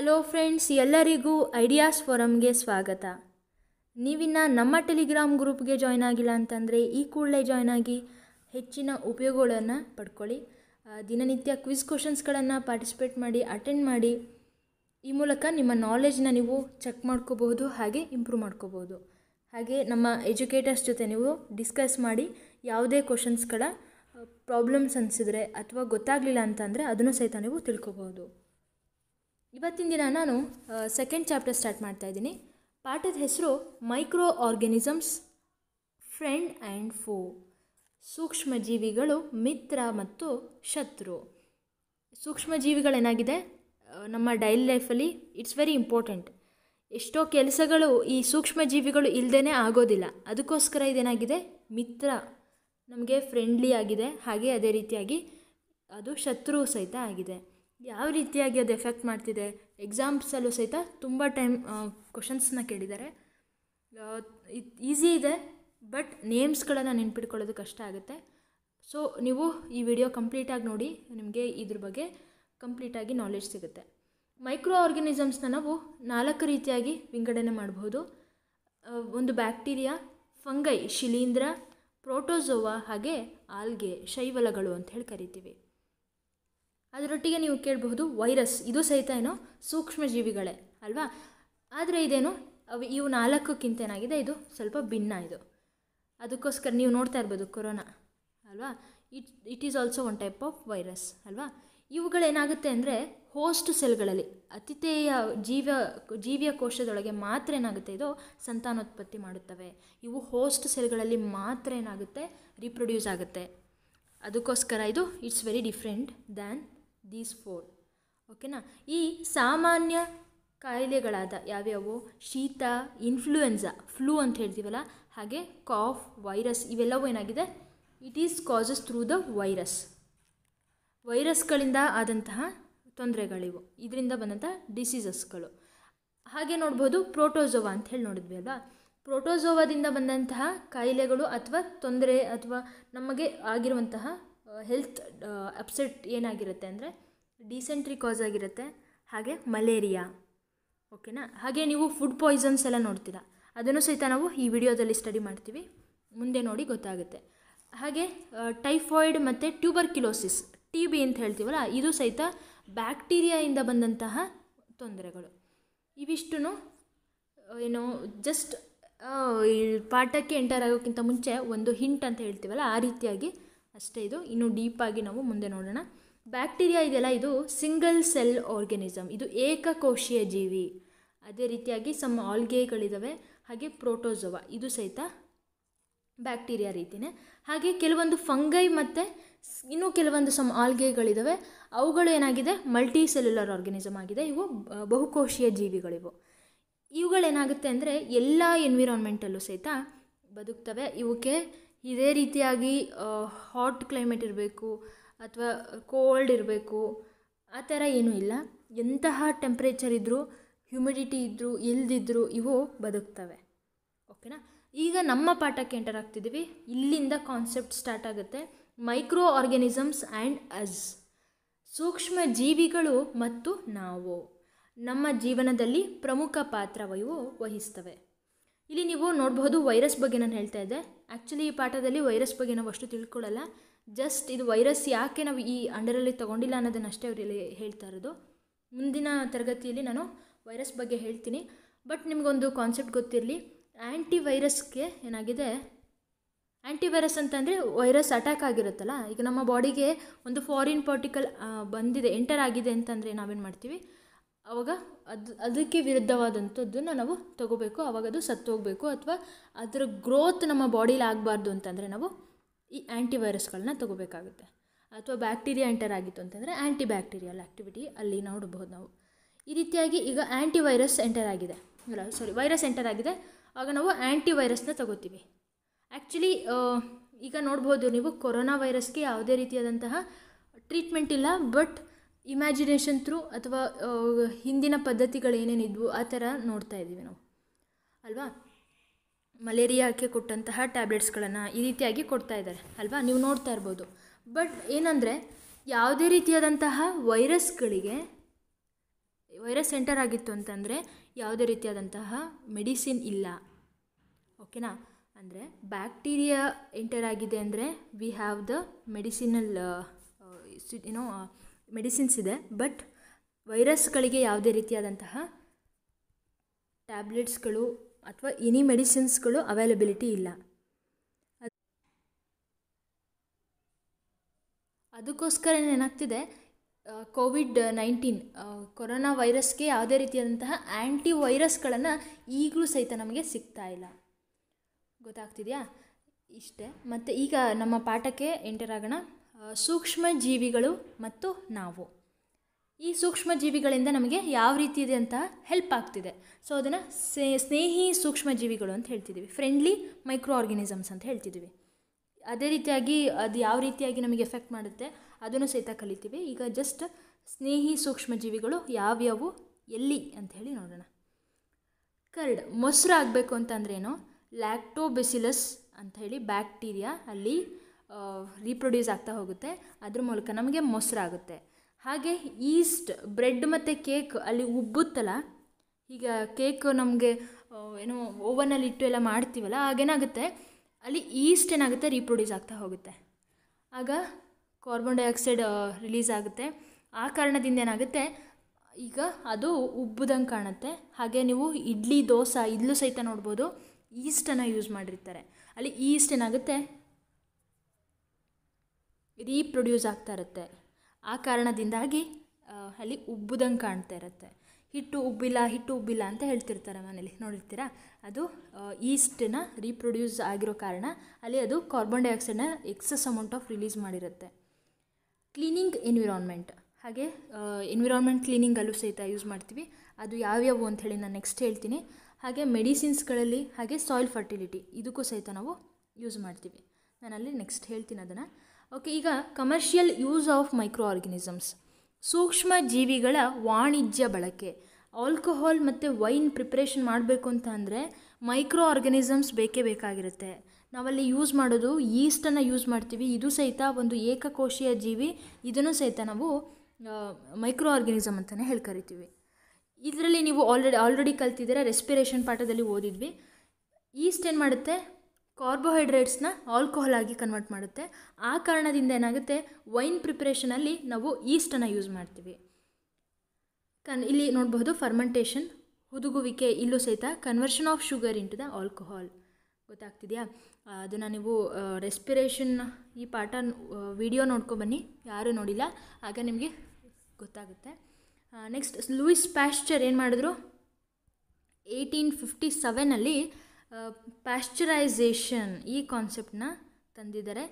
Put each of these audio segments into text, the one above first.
hello friends ಎಲ್ಲರಿಗೂ ideas ಫೋರಮ್ಗೆ ಸ್ವಾಗತ ನೀವಿನ್ನು ನಮ್ಮ ಟೆಲಿಗ್ರಾಮ್ ಗ್ರೂಪ್ಗೆ ಜಾಯ್ನ್ ಆಗಿಲ್ಲ ಅಂತಂದರೆ ಈ ಕೂಡಲೇ ಜಾಯ್ನ್ ಆಗಿ ಹೆಚ್ಚಿನ ಉಪಯೋಗಗಳನ್ನು ಪಡ್ಕೊಳ್ಳಿ ದಿನನಿತ್ಯ ಕ್ವಿಸ್ ಕ್ವಶನ್ಸ್ಗಳನ್ನು ಪಾರ್ಟಿಸಿಪೇಟ್ ಮಾಡಿ ಅಟೆಂಡ್ ಮಾಡಿ ಈ ಮೂಲಕ ನಿಮ್ಮ ನಾಲೆಜ್ನ ನೀವು ಚೆಕ್ ಮಾಡ್ಕೋಬಹುದು ಹಾಗೆ ಇಂಪ್ರೂವ್ ಮಾಡ್ಕೋಬಹುದು ಹಾಗೆ ನಮ್ಮ ಎಜುಕೇಟರ್ಸ್ ಜೊತೆ ನೀವು ಡಿಸ್ಕಸ್ ಮಾಡಿ ಯಾವುದೇ ಕ್ವಶನ್ಸ್ಗಳ ಪ್ರಾಬ್ಲಮ್ಸ್ ಅನಿಸಿದರೆ ಅಥವಾ ಗೊತ್ತಾಗಲಿಲ್ಲ ಅಂತಂದರೆ ಅದನ್ನು ಸಹಿತ ನೀವು ತಿಳ್ಕೊಬೋದು ಇವತ್ತಿನ ದಿನ ನಾನು ಸೆಕೆಂಡ್ ಚಾಪ್ಟರ್ ಸ್ಟಾರ್ಟ್ ಮಾಡ್ತಾ ಇದ್ದೀನಿ ಪಾಠದ ಹೆಸರು microorganisms friend and foe ಸೂಕ್ಷ್ಮಜೀವಿಗಳು ಮಿತ್ರ ಮತ್ತು ಶತ್ರು ಸೂಕ್ಷ್ಮಜೀವಿಗಳೇನಾಗಿದೆ ನಮ್ಮ ಡೈಲಿ ಲೈಫಲ್ಲಿ ಇಟ್ಸ್ ವೆರಿ ಇಂಪಾರ್ಟೆಂಟ್ ಎಷ್ಟೋ ಕೆಲಸಗಳು ಈ ಸೂಕ್ಷ್ಮಜೀವಿಗಳು ಇಲ್ಲದೇ ಆಗೋದಿಲ್ಲ ಅದಕ್ಕೋಸ್ಕರ ಇದೇನಾಗಿದೆ ಮಿತ್ರ ನಮಗೆ ಫ್ರೆಂಡ್ಲಿ ಆಗಿದೆ ಹಾಗೆ ಅದೇ ರೀತಿಯಾಗಿ ಅದು ಶತ್ರು ಸಹಿತ ಆಗಿದೆ ಯಾವ ರೀತಿಯಾಗಿ ಅದು ಎಫೆಕ್ಟ್ ಮಾಡ್ತಿದೆ ಎಕ್ಸಾಮ್ಸಲ್ಲೂ ಸಹಿತ ತುಂಬ ಟೈಮ್ ಕ್ವಶನ್ಸ್ನ ಕೇಳಿದ್ದಾರೆ ಈಸಿ ಇದೆ ಬಟ್ ನೇಮ್ಸ್ಗಳನ್ನು ನೆನ್ಪಿಟ್ಕೊಳ್ಳೋದು ಕಷ್ಟ ಆಗುತ್ತೆ ಸೊ ನೀವು ಈ ವಿಡಿಯೋ ಕಂಪ್ಲೀಟಾಗಿ ನೋಡಿ ನಿಮಗೆ ಇದ್ರ ಬಗ್ಗೆ ಕಂಪ್ಲೀಟಾಗಿ ನಾಲೆಜ್ ಸಿಗುತ್ತೆ ಮೈಕ್ರೋ ಆರ್ಗ್ಯಾನಿಸಮ್ಸ್ನ ನಾವು ನಾಲ್ಕು ರೀತಿಯಾಗಿ ವಿಂಗಡಣೆ ಮಾಡಬಹುದು ಒಂದು ಬ್ಯಾಕ್ಟೀರಿಯಾ ಫಂಗೈ ಶಿಲೀಂಧ್ರ ಪ್ರೋಟೋಸೋವಾ ಹಾಗೆ ಆಲ್ಗೆ ಶೈವಲಗಳು ಅಂತ ಹೇಳಿ ಕರಿತೀವಿ ಅದರೊಟ್ಟಿಗೆ ನೀವು ಕೇಳಬಹುದು ವೈರಸ್ ಇದು ಸಹಿತ ಏನು ಜೀವಿಗಳೇ ಅಲ್ವಾ ಆದರೆ ಇದೇನು ಇವು ನಾಲ್ಕಕ್ಕಿಂತ ಏನಾಗಿದೆ ಇದು ಸ್ವಲ್ಪ ಭಿನ್ನ ಇದು ಅದಕ್ಕೋಸ್ಕರ ನೀವು ನೋಡ್ತಾ ಇರ್ಬೋದು ಕೊರೋನಾ ಅಲ್ವಾ it it is also one type of virus ಅಲ್ವಾ ಇವುಗಳೇನಾಗುತ್ತೆ ಅಂದರೆ ಹೋಸ್ಟ್ ಸೆಲ್ಗಳಲ್ಲಿ ಅತಿಥೇಯ ಜೀವ ಜೀವಿಯ ಕೋಶದೊಳಗೆ ಮಾತ್ರ ಏನಾಗುತ್ತೆ ಇದು ಸಂತಾನೋತ್ಪತ್ತಿ ಮಾಡುತ್ತವೆ ಇವು ಹೋಸ್ಟ್ ಸೆಲ್ಗಳಲ್ಲಿ ಮಾತ್ರ ಏನಾಗುತ್ತೆ ರೀಪ್ರೊಡ್ಯೂಸ್ ಆಗುತ್ತೆ ಅದಕ್ಕೋಸ್ಕರ ಇದು it's very different than these four ಓಕೆನಾ ಈ ಸಾಮಾನ್ಯ ಕಾಯಿಲೆಗಳಾದ ಯಾವ್ಯಾವು ಶೀತ ಇನ್ಫ್ಲೂಯೆನ್ಸಾ ಫ್ಲೂ ಅಂತ ಹೇಳ್ತೀವಲ್ಲ ಹಾಗೆ ಕಾಫ್ ವೈರಸ್ ಇವೆಲ್ಲವೂ ಏನಾಗಿದೆ it is causes through the virus ವೈರಸ್ಗಳಿಂದ ಆದಂತಹ ತೊಂದರೆಗಳಿವು ಇದರಿಂದ ಬಂದಂಥ ಡಿಸೀಸಸ್ಗಳು ಹಾಗೆ ನೋಡ್ಬೋದು ಪ್ರೋಟೋಝೋವಾ ಅಂತ ಹೇಳಿ ನೋಡಿದ್ವಿ ಅಲ್ವಾ ಪ್ರೋಟೋಝೋವಾದಿಂದ ಬಂದಂತಹ ಕಾಯಿಲೆಗಳು ಅಥವಾ ತೊಂದರೆ ಅಥವಾ ನಮಗೆ ಆಗಿರುವಂತಹ ಹೆಲ್ತ್ ಅಪ್ಸೆಟ್ uh, ಏನಾಗಿರುತ್ತೆ ಅಂದರೆ ಡಿಸೆಂಟ್ರಿ ಕಾಸ್ ಆಗಿರುತ್ತೆ ಹಾಗೆ ಮಲೇರಿಯಾ ಓಕೆನಾ ಹಾಗೆ ನೀವು ಫುಡ್ ಪಾಯ್ಸನ್ಸ್ ಎಲ್ಲ ನೋಡ್ತೀರಾ ಅದನ್ನು ಸಹಿತ ನಾವು ಈ ವಿಡಿಯೋದಲ್ಲಿ ಸ್ಟಡಿ ಮಾಡ್ತೀವಿ ಮುಂದೆ ನೋಡಿ ಗೊತ್ತಾಗುತ್ತೆ ಹಾಗೆ ಟೈಫಾಯ್ಡ್ ಮತ್ತು ಟ್ಯೂಬರ್ಕ್ಯುಲೋಸಿಸ್ ಟಿ ಬಿ ಅಂತ ಹೇಳ್ತೀವಲ್ಲ ಇದು ಸಹಿತ ಬ್ಯಾಕ್ಟೀರಿಯಾಯಿಂದ ಬಂದಂತಹ ತೊಂದರೆಗಳು ಇವಿಷ್ಟು ಏನು ಜಸ್ಟ್ ಈ ಪಾಠಕ್ಕೆ ಎಂಟರ್ ಆಗೋಕ್ಕಿಂತ ಮುಂಚೆ ಒಂದು ಹಿಂಟ್ ಅಂತ ಹೇಳ್ತೀವಲ್ಲ ಆ ರೀತಿಯಾಗಿ ಅಷ್ಟೇ ಇದು ಇನ್ನೂ ಡೀಪಾಗಿ ನಾವು ಮುಂದೆ ನೋಡೋಣ ಬ್ಯಾಕ್ಟೀರಿಯಾ ಇದೆಲ್ಲ ಇದು ಸಿಂಗಲ್ ಸೆಲ್ ಆರ್ಗ್ಯಾನಿಸಮ್ ಇದು ಏಕಕೋಶೀಯ ಜೀವಿ ಅದೇ ರೀತಿಯಾಗಿ ಸಮ್ ಆಲ್ಗೆಗಳಿದ್ದಾವೆ ಹಾಗೆ ಪ್ರೋಟೋಸೋವ ಇದು ಸಹಿತ ಬ್ಯಾಕ್ಟೀರಿಯಾ ರೀತಿಯೇ ಹಾಗೆ ಕೆಲವೊಂದು ಫಂಗೈ ಮತ್ತು ಇನ್ನೂ ಕೆಲವೊಂದು ಸಮ್ ಆಲ್ಗೆಗಳಿದ್ದಾವೆ ಅವುಗಳು ಏನಾಗಿದೆ ಮಲ್ಟಿ ಸೆಲ್ಯುಲರ್ ಆರ್ಗ್ಯಾನಿಸಮ್ ಆಗಿದೆ ಇವು ಬಹುಕೋಶೀಯ ಜೀವಿಗಳಿವು ಇವುಗಳೇನಾಗುತ್ತೆ ಅಂದರೆ ಎಲ್ಲ ಎನ್ವಿರಾನ್ಮೆಂಟಲ್ಲೂ ಸಹಿತ ಬದುಕ್ತವೆ ಇವಕ್ಕೆ ಇದೇ ರೀತಿಯಾಗಿ ಹಾಟ್ ಕ್ಲೈಮೇಟ್ ಇರಬೇಕು ಅಥವಾ ಕೋಲ್ಡ್ ಇರಬೇಕು ಆ ಥರ ಏನೂ ಇಲ್ಲ ಎಂತಹ ಟೆಂಪ್ರೇಚರ್ ಇದ್ದರೂ ಹ್ಯುಮಿಡಿಟಿ ಇದ್ದರೂ ಇಲ್ದಿದ್ರು ಇವು ಬದುಕ್ತವೆ ಓಕೆನಾ ಈಗ ನಮ್ಮ ಪಾಠಕ್ಕೆ ಎಂಟರ್ ಆಗ್ತಿದ್ದೀವಿ ಇಲ್ಲಿಂದ ಕಾನ್ಸೆಪ್ಟ್ ಸ್ಟಾರ್ಟ್ ಆಗುತ್ತೆ ಮೈಕ್ರೋ ಆರ್ಗ್ಯಾನಿಸಮ್ಸ್ ಆ್ಯಂಡ್ ಅಜ್ ಸೂಕ್ಷ್ಮ ಜೀವಿಗಳು ಮತ್ತು ನಾವು ನಮ್ಮ ಜೀವನದಲ್ಲಿ ಪ್ರಮುಖ ಪಾತ್ರವು ವಹಿಸ್ತವೆ ಇಲ್ಲಿ ನೀವು ನೋಡಬಹುದು ವೈರಸ್ ಬಗ್ಗೆ ನಾನು ಹೇಳ್ತಾ ಇದ್ದೆ ಆ್ಯಕ್ಚುಲಿ ಈ ಪಾಠದಲ್ಲಿ ವೈರಸ್ ಬಗ್ಗೆ ನಾವು ಅಷ್ಟು ತಿಳ್ಕೊಳ್ಳಲ್ಲ ಜಸ್ಟ್ ಇದು ವೈರಸ್ ಯಾಕೆ ನಾವು ಈ ಅಂಡರಲ್ಲಿ ತೊಗೊಂಡಿಲ್ಲ ಅನ್ನೋದನ್ನಷ್ಟೇ ಇಲ್ಲಿ ಹೇಳ್ತಾ ಇರೋದು ಮುಂದಿನ ತರಗತಿಯಲ್ಲಿ ನಾನು ವೈರಸ್ ಬಗ್ಗೆ ಹೇಳ್ತೀನಿ ಬಟ್ ನಿಮಗೊಂದು ಕಾನ್ಸೆಪ್ಟ್ ಗೊತ್ತಿರಲಿ ಆ್ಯಂಟಿ ವೈರಸ್ಗೆ ಏನಾಗಿದೆ ಆ್ಯಂಟಿ ವೈರಸ್ ಅಂತಂದರೆ ವೈರಸ್ ಅಟ್ಯಾಕ್ ಆಗಿರುತ್ತಲ್ಲ ಈಗ ನಮ್ಮ ಬಾಡಿಗೆ ಒಂದು ಫಾರಿನ್ ಪಾರ್ಟಿಕಲ್ ಬಂದಿದೆ ಎಂಟರ್ ಆಗಿದೆ ಅಂತಂದರೆ ನಾವೇನು ಮಾಡ್ತೀವಿ ಅವಾಗ ಅದು ಅದಕ್ಕೆ ವಿರುದ್ಧವಾದಂಥದ್ದನ್ನು ನಾವು ತಗೋಬೇಕು ಆವಾಗ ಅದು ಸತ್ತೋಗಬೇಕು ಅಥವಾ ಅದರ ಗ್ರೋತ್ ನಮ್ಮ ಬಾಡಿಲಿ ಆಗಬಾರ್ದು ಅಂತಂದರೆ ನಾವು ಈ ಆ್ಯಂಟಿವೈರಸ್ಗಳನ್ನ ತೊಗೋಬೇಕಾಗುತ್ತೆ ಅಥವಾ ಬ್ಯಾಕ್ಟೀರಿಯಾ ಎಂಟರ್ ಆಗಿತ್ತು ಅಂತಂದರೆ ಆ್ಯಂಟಿ ಬ್ಯಾಕ್ಟೀರಿಯಲ್ ಆ್ಯಕ್ಟಿವಿಟಿ ಅಲ್ಲಿ ನೋಡಬಹುದು ನಾವು ಈ ರೀತಿಯಾಗಿ ಈಗ ಆ್ಯಂಟಿ ವೈರಸ್ ಎಂಟರ್ ಆಗಿದೆ ಅಲ್ಲ ಸಾರಿ ವೈರಸ್ ಎಂಟರ್ ಆಗಿದೆ ಆಗ ನಾವು ಆ್ಯಂಟಿ ವೈರಸ್ನ ತಗೋತೀವಿ ಆ್ಯಕ್ಚುಲಿ ಈಗ ನೋಡ್ಬೋದು ನೀವು ಕೊರೋನಾ ವೈರಸ್ಗೆ ಯಾವುದೇ ರೀತಿಯಾದಂತಹ ಟ್ರೀಟ್ಮೆಂಟ್ ಇಲ್ಲ ಬಟ್ ಇಮ್ಯಾಜಿನೇಷನ್ ಥ್ರೂ ಅಥವಾ ಹಿಂದಿನ ಪದ್ಧತಿಗಳು ಏನೇನಿದ್ವು ಆ ಥರ ನೋಡ್ತಾ ಇದ್ದೀವಿ ನಾವು ಅಲ್ವಾ ಮಲೇರಿಯಾಕ್ಕೆ ಕೊಟ್ಟಂತಹ ಟ್ಯಾಬ್ಲೆಟ್ಸ್ಗಳನ್ನು ಈ ರೀತಿಯಾಗಿ ಕೊಡ್ತಾ ಇದ್ದಾರೆ ಅಲ್ವಾ ನೀವು ನೋಡ್ತಾ ಇರ್ಬೋದು ಬಟ್ ಏನಂದರೆ ಯಾವುದೇ ರೀತಿಯಾದಂತಹ ವೈರಸ್ಗಳಿಗೆ ವೈರಸ್ ಎಂಟರ್ ಆಗಿತ್ತು ಅಂತಂದರೆ ಯಾವುದೇ ರೀತಿಯಾದಂತಹ ಮೆಡಿಸಿನ್ ಇಲ್ಲ ಓಕೆನಾ ಅಂದರೆ ಬ್ಯಾಕ್ಟೀರಿಯಾ ಎಂಟರ್ ಆಗಿದೆ ಅಂದರೆ ವಿ ಹ್ಯಾವ್ ದ ಮೆಡಿಸಿನಲ್ ಏನೋ ಮೆಡಿಸಿನ್ಸ್ ಇದೆ ಬಟ್ ವೈರಸ್ಗಳಿಗೆ ಯಾವುದೇ ರೀತಿಯಾದಂತಹ ಟ್ಯಾಬ್ಲೆಟ್ಸ್ಗಳು ಅಥವಾ ಎನಿ ಮೆಡಿಸಿನ್ಸ್ಗಳು ಅವೈಲಬಿಲಿಟಿ ಇಲ್ಲ ಅದಕ್ಕೋಸ್ಕರ ಏನಾಗ್ತಿದೆ ಕೋವಿಡ್ ನೈನ್ಟೀನ್ ಕೊರೋನಾ ವೈರಸ್ಗೆ ಯಾವುದೇ ರೀತಿಯಾದಂತಹ ಆ್ಯಂಟಿ ವೈರಸ್ಗಳನ್ನು ಈಗಲೂ ಸಹಿತ ನಮಗೆ ಸಿಗ್ತಾ ಇಲ್ಲ ಗೊತ್ತಾಗ್ತಿದೆಯಾ ಇಷ್ಟೇ ಮತ್ತು ಈಗ ನಮ್ಮ ಪಾಠಕ್ಕೆ ಎಂಟರ್ ಆಗೋಣ ಸೂಕ್ಷ್ಮ ಜೀವಿಗಳು ಮತ್ತು ನಾವು ಈ ಸೂಕ್ಷ್ಮ ಜೀವಿಗಳಿಂದ ನಮಗೆ ಯಾವ ರೀತಿ ಇದೆ ಅಂತ ಹೆಲ್ಪ್ ಆಗ್ತಿದೆ ಸೊ ಅದನ್ನು ಸ್ನೇಹಿ ಸೂಕ್ಷ್ಮ ಜೀವಿಗಳು ಅಂತ ಹೇಳ್ತಿದ್ದೀವಿ ಫ್ರೆಂಡ್ಲಿ ಮೈಕ್ರೋ ಆರ್ಗ್ಯಾನಿಸಮ್ಸ್ ಅಂತ ಹೇಳ್ತಿದ್ದೀವಿ ಅದೇ ರೀತಿಯಾಗಿ ಅದು ಯಾವ ರೀತಿಯಾಗಿ ನಮಗೆ ಎಫೆಕ್ಟ್ ಮಾಡುತ್ತೆ ಅದನ್ನು ಸಹಿತ ಕಲಿತೀವಿ ಈಗ ಜಸ್ಟ್ ಸ್ನೇಹಿ ಸೂಕ್ಷ್ಮ ಜೀವಿಗಳು ಯಾವ್ಯಾವು ಎಲ್ಲಿ ಅಂತ ಹೇಳಿ ನೋಡೋಣ ಕರ್ಡ್ ಮೊಸರು ಆಗಬೇಕು ಅಂತಂದ್ರೇನು ಲ್ಯಾಕ್ಟೋಬೆಸಿಲಸ್ ಅಂತ ಹೇಳಿ ಬ್ಯಾಕ್ಟೀರಿಯಾ ಅಲ್ಲಿ ರೀಪ್ರೊಡ್ಯೂಸ್ ಆಗ್ತಾ ಹೋಗುತ್ತೆ ಅದ್ರ ಮೂಲಕ ನಮಗೆ ಮೊಸರಾಗುತ್ತೆ ಹಾಗೆ ಈಸ್ಟ್ ಬ್ರೆಡ್ ಮತ್ತು ಕೇಕ್ ಅಲ್ಲಿ ಉಬ್ಬುತ್ತಲ್ಲ ಈಗ ಕೇಕ್ ನಮಗೆ ಏನು ಓವನಲ್ಲಿ ಇಟ್ಟು ಎಲ್ಲ ಮಾಡ್ತೀವಲ್ಲ ಆಗೇನಾಗುತ್ತೆ ಅಲ್ಲಿ ಈಸ್ಟ್ ಏನಾಗುತ್ತೆ ರೀಪ್ರೊಡ್ಯೂಸ್ ಆಗ್ತಾ ಹೋಗುತ್ತೆ ಆಗ ಕಾರ್ಬನ್ ಡೈಆಕ್ಸೈಡ್ ರಿಲೀಸ್ ಆಗುತ್ತೆ ಆ ಕಾರಣದಿಂದ ಏನಾಗುತ್ತೆ ಈಗ ಅದು ಉಬ್ಬುದಂಗೆ ಕಾಣುತ್ತೆ ಹಾಗೆ ನೀವು ಇಡ್ಲಿ ದೋಸೆ ಇಲ್ಲೂ ಸಹಿತ ನೋಡ್ಬೋದು ಈಸ್ಟನ್ನು ಯೂಸ್ ಮಾಡಿರ್ತಾರೆ ಅಲ್ಲಿ ಈಸ್ಟ್ ಏನಾಗುತ್ತೆ ರೀಪ್ರೊಡ್ಯೂಸ್ ಆಗ್ತಾ ಇರುತ್ತೆ ಆ ಕಾರಣದಿಂದಾಗಿ ಅಲ್ಲಿ ಉಬ್ಬುದಂಗೆ ಕಾಣ್ತಾ ಇರುತ್ತೆ ಹಿಟ್ಟು ಉಬ್ಬಿಲ್ಲ ಹಿಟ್ಟು ಉಬ್ಬಿಲ್ಲ ಅಂತ ಹೇಳ್ತಿರ್ತಾರೆ ಮನೇಲಿ ನೋಡಿರ್ತೀರಾ ಅದು ಈಸ್ಟನ್ನ ರೀಪ್ರೊಡ್ಯೂಸ್ ಆಗಿರೋ ಕಾರಣ ಅಲ್ಲಿ ಅದು ಕಾರ್ಬನ್ ಡೈಆಕ್ಸೈಡ್ನ ಎಕ್ಸಸ್ ಅಮೌಂಟ್ ಆಫ್ ರಿಲೀಸ್ ಮಾಡಿರುತ್ತೆ ಕ್ಲೀನಿಂಗ್ ಎನ್ವಿರಾನ್ಮೆಂಟ್ ಹಾಗೆ ಎನ್ವಿರಾನ್ಮೆಂಟ್ ಕ್ಲೀನಿಂಗಲ್ಲೂ ಸಹಿತ ಯೂಸ್ ಮಾಡ್ತೀವಿ ಅದು ಯಾವ್ಯಾವು ಅಂಥೇಳಿ ನಾನು ನೆಕ್ಸ್ಟ್ ಹೇಳ್ತೀನಿ ಹಾಗೆ ಮೆಡಿಸಿನ್ಸ್ಗಳಲ್ಲಿ ಹಾಗೆ ಸಾಯಿಲ್ ಫರ್ಟಿಲಿಟಿ ಇದಕ್ಕೂ ಸಹಿತ ನಾವು ಯೂಸ್ ಮಾಡ್ತೀವಿ ನಾನಲ್ಲಿ ನೆಕ್ಸ್ಟ್ ಹೇಳ್ತೀನಿ ಅದನ್ನು ಓಕೆ ಈಗ commercial use of microorganisms ಸೂಕ್ಷ್ಮ ಜೀವಿಗಳ ವಾಣಿಜ್ಯ ಬಳಕೆ ಆಲ್ಕೋಹಾಲ್ ಮತ್ತು ವೈನ್ ಪ್ರಿಪ್ರೇಷನ್ ಮಾಡಬೇಕು ಅಂತ ಅಂದರೆ ಮೈಕ್ರೋ ಆರ್ಗನಿಸಮ್ಸ್ ಬೇಕೇ ಬೇಕಾಗಿರುತ್ತೆ ನಾವಲ್ಲಿ ಯೂಸ್ ಮಾಡೋದು ಈಸ್ಟನ್ನು ಯೂಸ್ ಮಾಡ್ತೀವಿ ಇದು ಸಹಿತ ಒಂದು ಏಕಕೋಶೀಯ ಜೀವಿ ಇದನ್ನು ಸಹಿತ ನಾವು ಮೈಕ್ರೋ ಆರ್ಗನಿಸಮ್ ಅಂತಲೇ ಹೇಳಿ ಕರಿತೀವಿ ಇದರಲ್ಲಿ ನೀವು ಆಲ್ರೆಡಿ ಆಲ್ರೆಡಿ ಕಲ್ತಿದ್ದೀರ ರೆಸ್ಪಿರೇಷನ್ ಪಾಠದಲ್ಲಿ ಓದಿದ್ವಿ ಈಸ್ಟ್ ಏನು ಮಾಡುತ್ತೆ ಕಾರ್ಬೋಹೈಡ್ರೇಟ್ಸ್ನ ಆಲ್ಕೋಹಾಲ್ ಆಗಿ ಕನ್ವರ್ಟ್ ಮಾಡುತ್ತೆ ಆ ಕಾರಣದಿಂದ ಏನಾಗುತ್ತೆ ವೈನ್ ಪ್ರಿಪ್ರೇಷನಲ್ಲಿ ನಾವು ಈಸ್ಟನ್ನು ಯೂಸ್ ಮಾಡ್ತೀವಿ ಕನ್ ಇಲ್ಲಿ ನೋಡಬಹುದು ಫರ್ಮೆಂಟೇಷನ್ ಹುದುಗುವಿಕೆ ಇಲ್ಲೂ ಸಹಿತ conversion of sugar into the alcohol ಗೊತ್ತಾಗ್ತಿದೆಯಾ ಅದನ್ನು ನೀವು ರೆಸ್ಪಿರೇಷನ್ ಈ ಪಾಠ ವಿಡಿಯೋ ನೋಡ್ಕೊಬನ್ನಿ ಯಾರೂ ನೋಡಿಲ್ಲ ಆಗ ನಿಮಗೆ ಗೊತ್ತಾಗುತ್ತೆ ನೆಕ್ಸ್ಟ್ ಲೂಯಿಸ್ ಪ್ಯಾಶ್ಚರ್ ಏನು ಮಾಡಿದ್ರು ಏಯ್ಟೀನ್ ಫಿಫ್ಟಿ ಸೆವೆನಲ್ಲಿ ಪ್ಯಾಶ್ಚರೈಸೇಷನ್ ಈ ಕಾನ್ಸೆಪ್ಟನ್ನ ತಂದಿದ್ದಾರೆ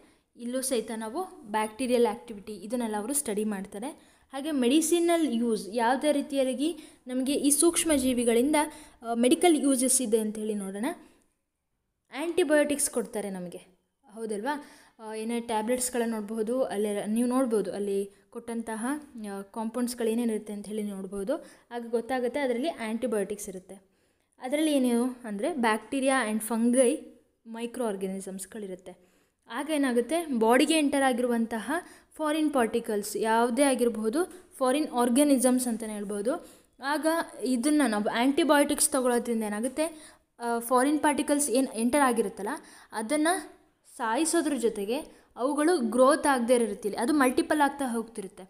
ಇಲ್ಲೂ ಸಹಿತ ನಾವು ಬ್ಯಾಕ್ಟೀರಿಯಲ್ ಆ್ಯಕ್ಟಿವಿಟಿ ಇದನ್ನೆಲ್ಲ ಅವರು ಸ್ಟಡಿ ಮಾಡ್ತಾರೆ ಹಾಗೆ ಮೆಡಿಸಿನಲ್ ಯೂಸ್ ಯಾವುದೇ ರೀತಿಯಾಗಿ ನಮಗೆ ಈ ಸೂಕ್ಷ್ಮ ಜೀವಿಗಳಿಂದ ಮೆಡಿಕಲ್ ಯೂಸಸ್ ಇದೆ ಹೇಳಿ ನೋಡೋಣ ಆ್ಯಂಟಿಬಯೋಟಿಕ್ಸ್ ಕೊಡ್ತಾರೆ ನಮಗೆ ಹೌದಲ್ವಾ ಏನೇ ಟ್ಯಾಬ್ಲೆಟ್ಸ್ಗಳನ್ನ ನೋಡ್ಬೋದು ಅಲ್ಲಿ ನೀವು ನೋಡ್ಬೋದು ಅಲ್ಲಿ ಕೊಟ್ಟಂತಹ ಕಾಂಪೌಂಡ್ಸ್ಗಳು ಏನೇನಿರುತ್ತೆ ಅಂತ ಹೇಳಿ ನೋಡ್ಬೋದು ಹಾಗೆ ಗೊತ್ತಾಗುತ್ತೆ ಅದರಲ್ಲಿ ಆ್ಯಂಟಿಬಯೋಟಿಕ್ಸ್ ಇರುತ್ತೆ ಅದರಲ್ಲಿ ಏನು ಅಂದರೆ ಬ್ಯಾಕ್ಟೀರಿಯಾ ಆ್ಯಂಡ್ ಫಂಗೈ ಮೈಕ್ರೋ ಆರ್ಗ್ಯಾನಿಸಮ್ಸ್ಗಳಿರುತ್ತೆ ಆಗ ಏನಾಗುತ್ತೆ ಬಾಡಿಗೆ ಎಂಟರ್ ಆಗಿರುವಂತಹ ಫಾರಿನ್ ಪಾರ್ಟಿಕಲ್ಸ್ ಯಾವುದೇ ಆಗಿರಬಹುದು ಫಾರಿನ್ ಆರ್ಗ್ಯಾನಿಸಮ್ಸ್ ಅಂತಲೇ ಹೇಳ್ಬೋದು ಆಗ ಇದನ್ನು ನಾವು ಆ್ಯಂಟಿಬಯೋಟಿಕ್ಸ್ ತೊಗೊಳೋದ್ರಿಂದ ಏನಾಗುತ್ತೆ ಫಾರಿನ್ ಪಾರ್ಟಿಕಲ್ಸ್ ಏನು ಎಂಟರ್ ಆಗಿರುತ್ತಲ್ಲ ಅದನ್ನು ಸಾಯಿಸೋದ್ರ ಜೊತೆಗೆ ಅವುಗಳು ಗ್ರೋತ್ ಆಗದೇ ಇರೋ ರೀತಿಯಲ್ಲಿ ಅದು ಮಲ್ಟಿಪಲ್ ಆಗ್ತಾ ಹೋಗ್ತಿರುತ್ತೆ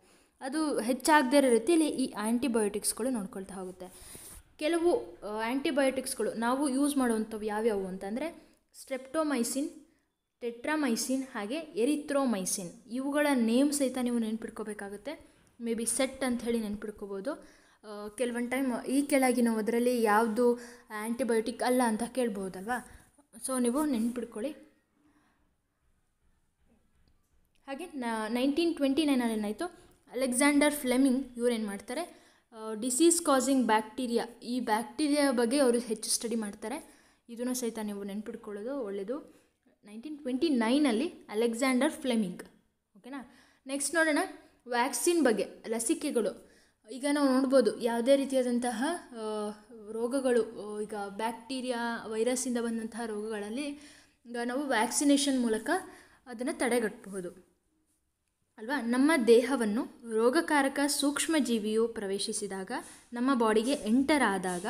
ಅದು ಹೆಚ್ಚಾಗದೇ ಇರೋ ರೀತಿಯಲ್ಲಿ ಈ ಆ್ಯಂಟಿಬಯೋಟಿಕ್ಸ್ಗಳು ನೋಡ್ಕೊಳ್ತಾ ಹೋಗುತ್ತೆ ಕೆಲವು ಆ್ಯಂಟಿಬಯೋಟಿಕ್ಸ್ಗಳು ನಾವು ಯೂಸ್ ಮಾಡುವಂಥವು ಯಾವ್ಯಾವು ಅಂತಂದರೆ ಸ್ಟ್ರೆಪ್ಟೋಮೈಸಿನ್ ಟೆಟ್ರಾಮೈಸಿನ್ ಹಾಗೆ ಎರಿಥ್ರೋಮೈಸಿನ್ ಇವುಗಳ ನೇಮ್ ಸಹಿತ ನೀವು ನೆನ್ಪಿಡ್ಕೋಬೇಕಾಗುತ್ತೆ ಮೇ ಬಿ ಸೆಟ್ ಅಂತ ಹೇಳಿ ನೆನ್ಪಿಡ್ಕೋಬೋದು ಕೆಲವೊಂದು ಟೈಮ್ ಈ ಅದರಲ್ಲಿ ಯಾವುದು ಆ್ಯಂಟಿಬಯೋಟಿಕ್ ಅಲ್ಲ ಅಂತ ಕೇಳ್ಬೋದಲ್ವಾ ಸೊ ನೀವು ನೆನ್ಪಿಡ್ಕೊಳ್ಳಿ ಹಾಗೆ ನೈನ್ಟೀನ್ ಟ್ವೆಂಟಿ ನೈನಲ್ಲಿ ಏನಾಯಿತು ಅಲೆಕ್ಸಾಂಡರ್ ಫ್ಲೆಮಿಂಗ್ ಇವ್ರೇನು ಮಾಡ್ತಾರೆ ಡಿಸೀಸ್ ಕಾಸಿಂಗ್ ಬ್ಯಾಕ್ಟೀರಿಯಾ ಈ ಬ್ಯಾಕ್ಟೀರಿಯಾ ಬಗ್ಗೆ ಅವರು ಹೆಚ್ಚು ಸ್ಟಡಿ ಮಾಡ್ತಾರೆ ಇದನ್ನು ಸಹಿತ ನೀವು ನೆನ್ಪಿಟ್ಕೊಳ್ಳೋದು ಒಳ್ಳೆಯದು ನೈನ್ಟೀನ್ ಟ್ವೆಂಟಿ ನೈನಲ್ಲಿ ಅಲೆಕ್ಸಾಂಡರ್ ಫ್ಲೆಮಿಂಗ್ ಓಕೆನಾ ನೆಕ್ಸ್ಟ್ ನೋಡೋಣ ವ್ಯಾಕ್ಸಿನ್ ಬಗ್ಗೆ ಲಸಿಕೆಗಳು ಈಗ ನಾವು ನೋಡ್ಬೋದು ಯಾವುದೇ ರೀತಿಯಾದಂತಹ ರೋಗಗಳು ಈಗ ಬ್ಯಾಕ್ಟೀರಿಯಾ ವೈರಸ್ಸಿಂದ ಬಂದಂತಹ ರೋಗಗಳಲ್ಲಿ ಈಗ ನಾವು ವ್ಯಾಕ್ಸಿನೇಷನ್ ಮೂಲಕ ಅದನ್ನು ತಡೆಗಟ್ಟಬಹುದು ಅಲ್ವಾ ನಮ್ಮ ದೇಹವನ್ನು ರೋಗಕಾರಕ ಸೂಕ್ಷ್ಮಜೀವಿಯು ಪ್ರವೇಶಿಸಿದಾಗ ನಮ್ಮ ಬಾಡಿಗೆ ಎಂಟರ್ ಆದಾಗ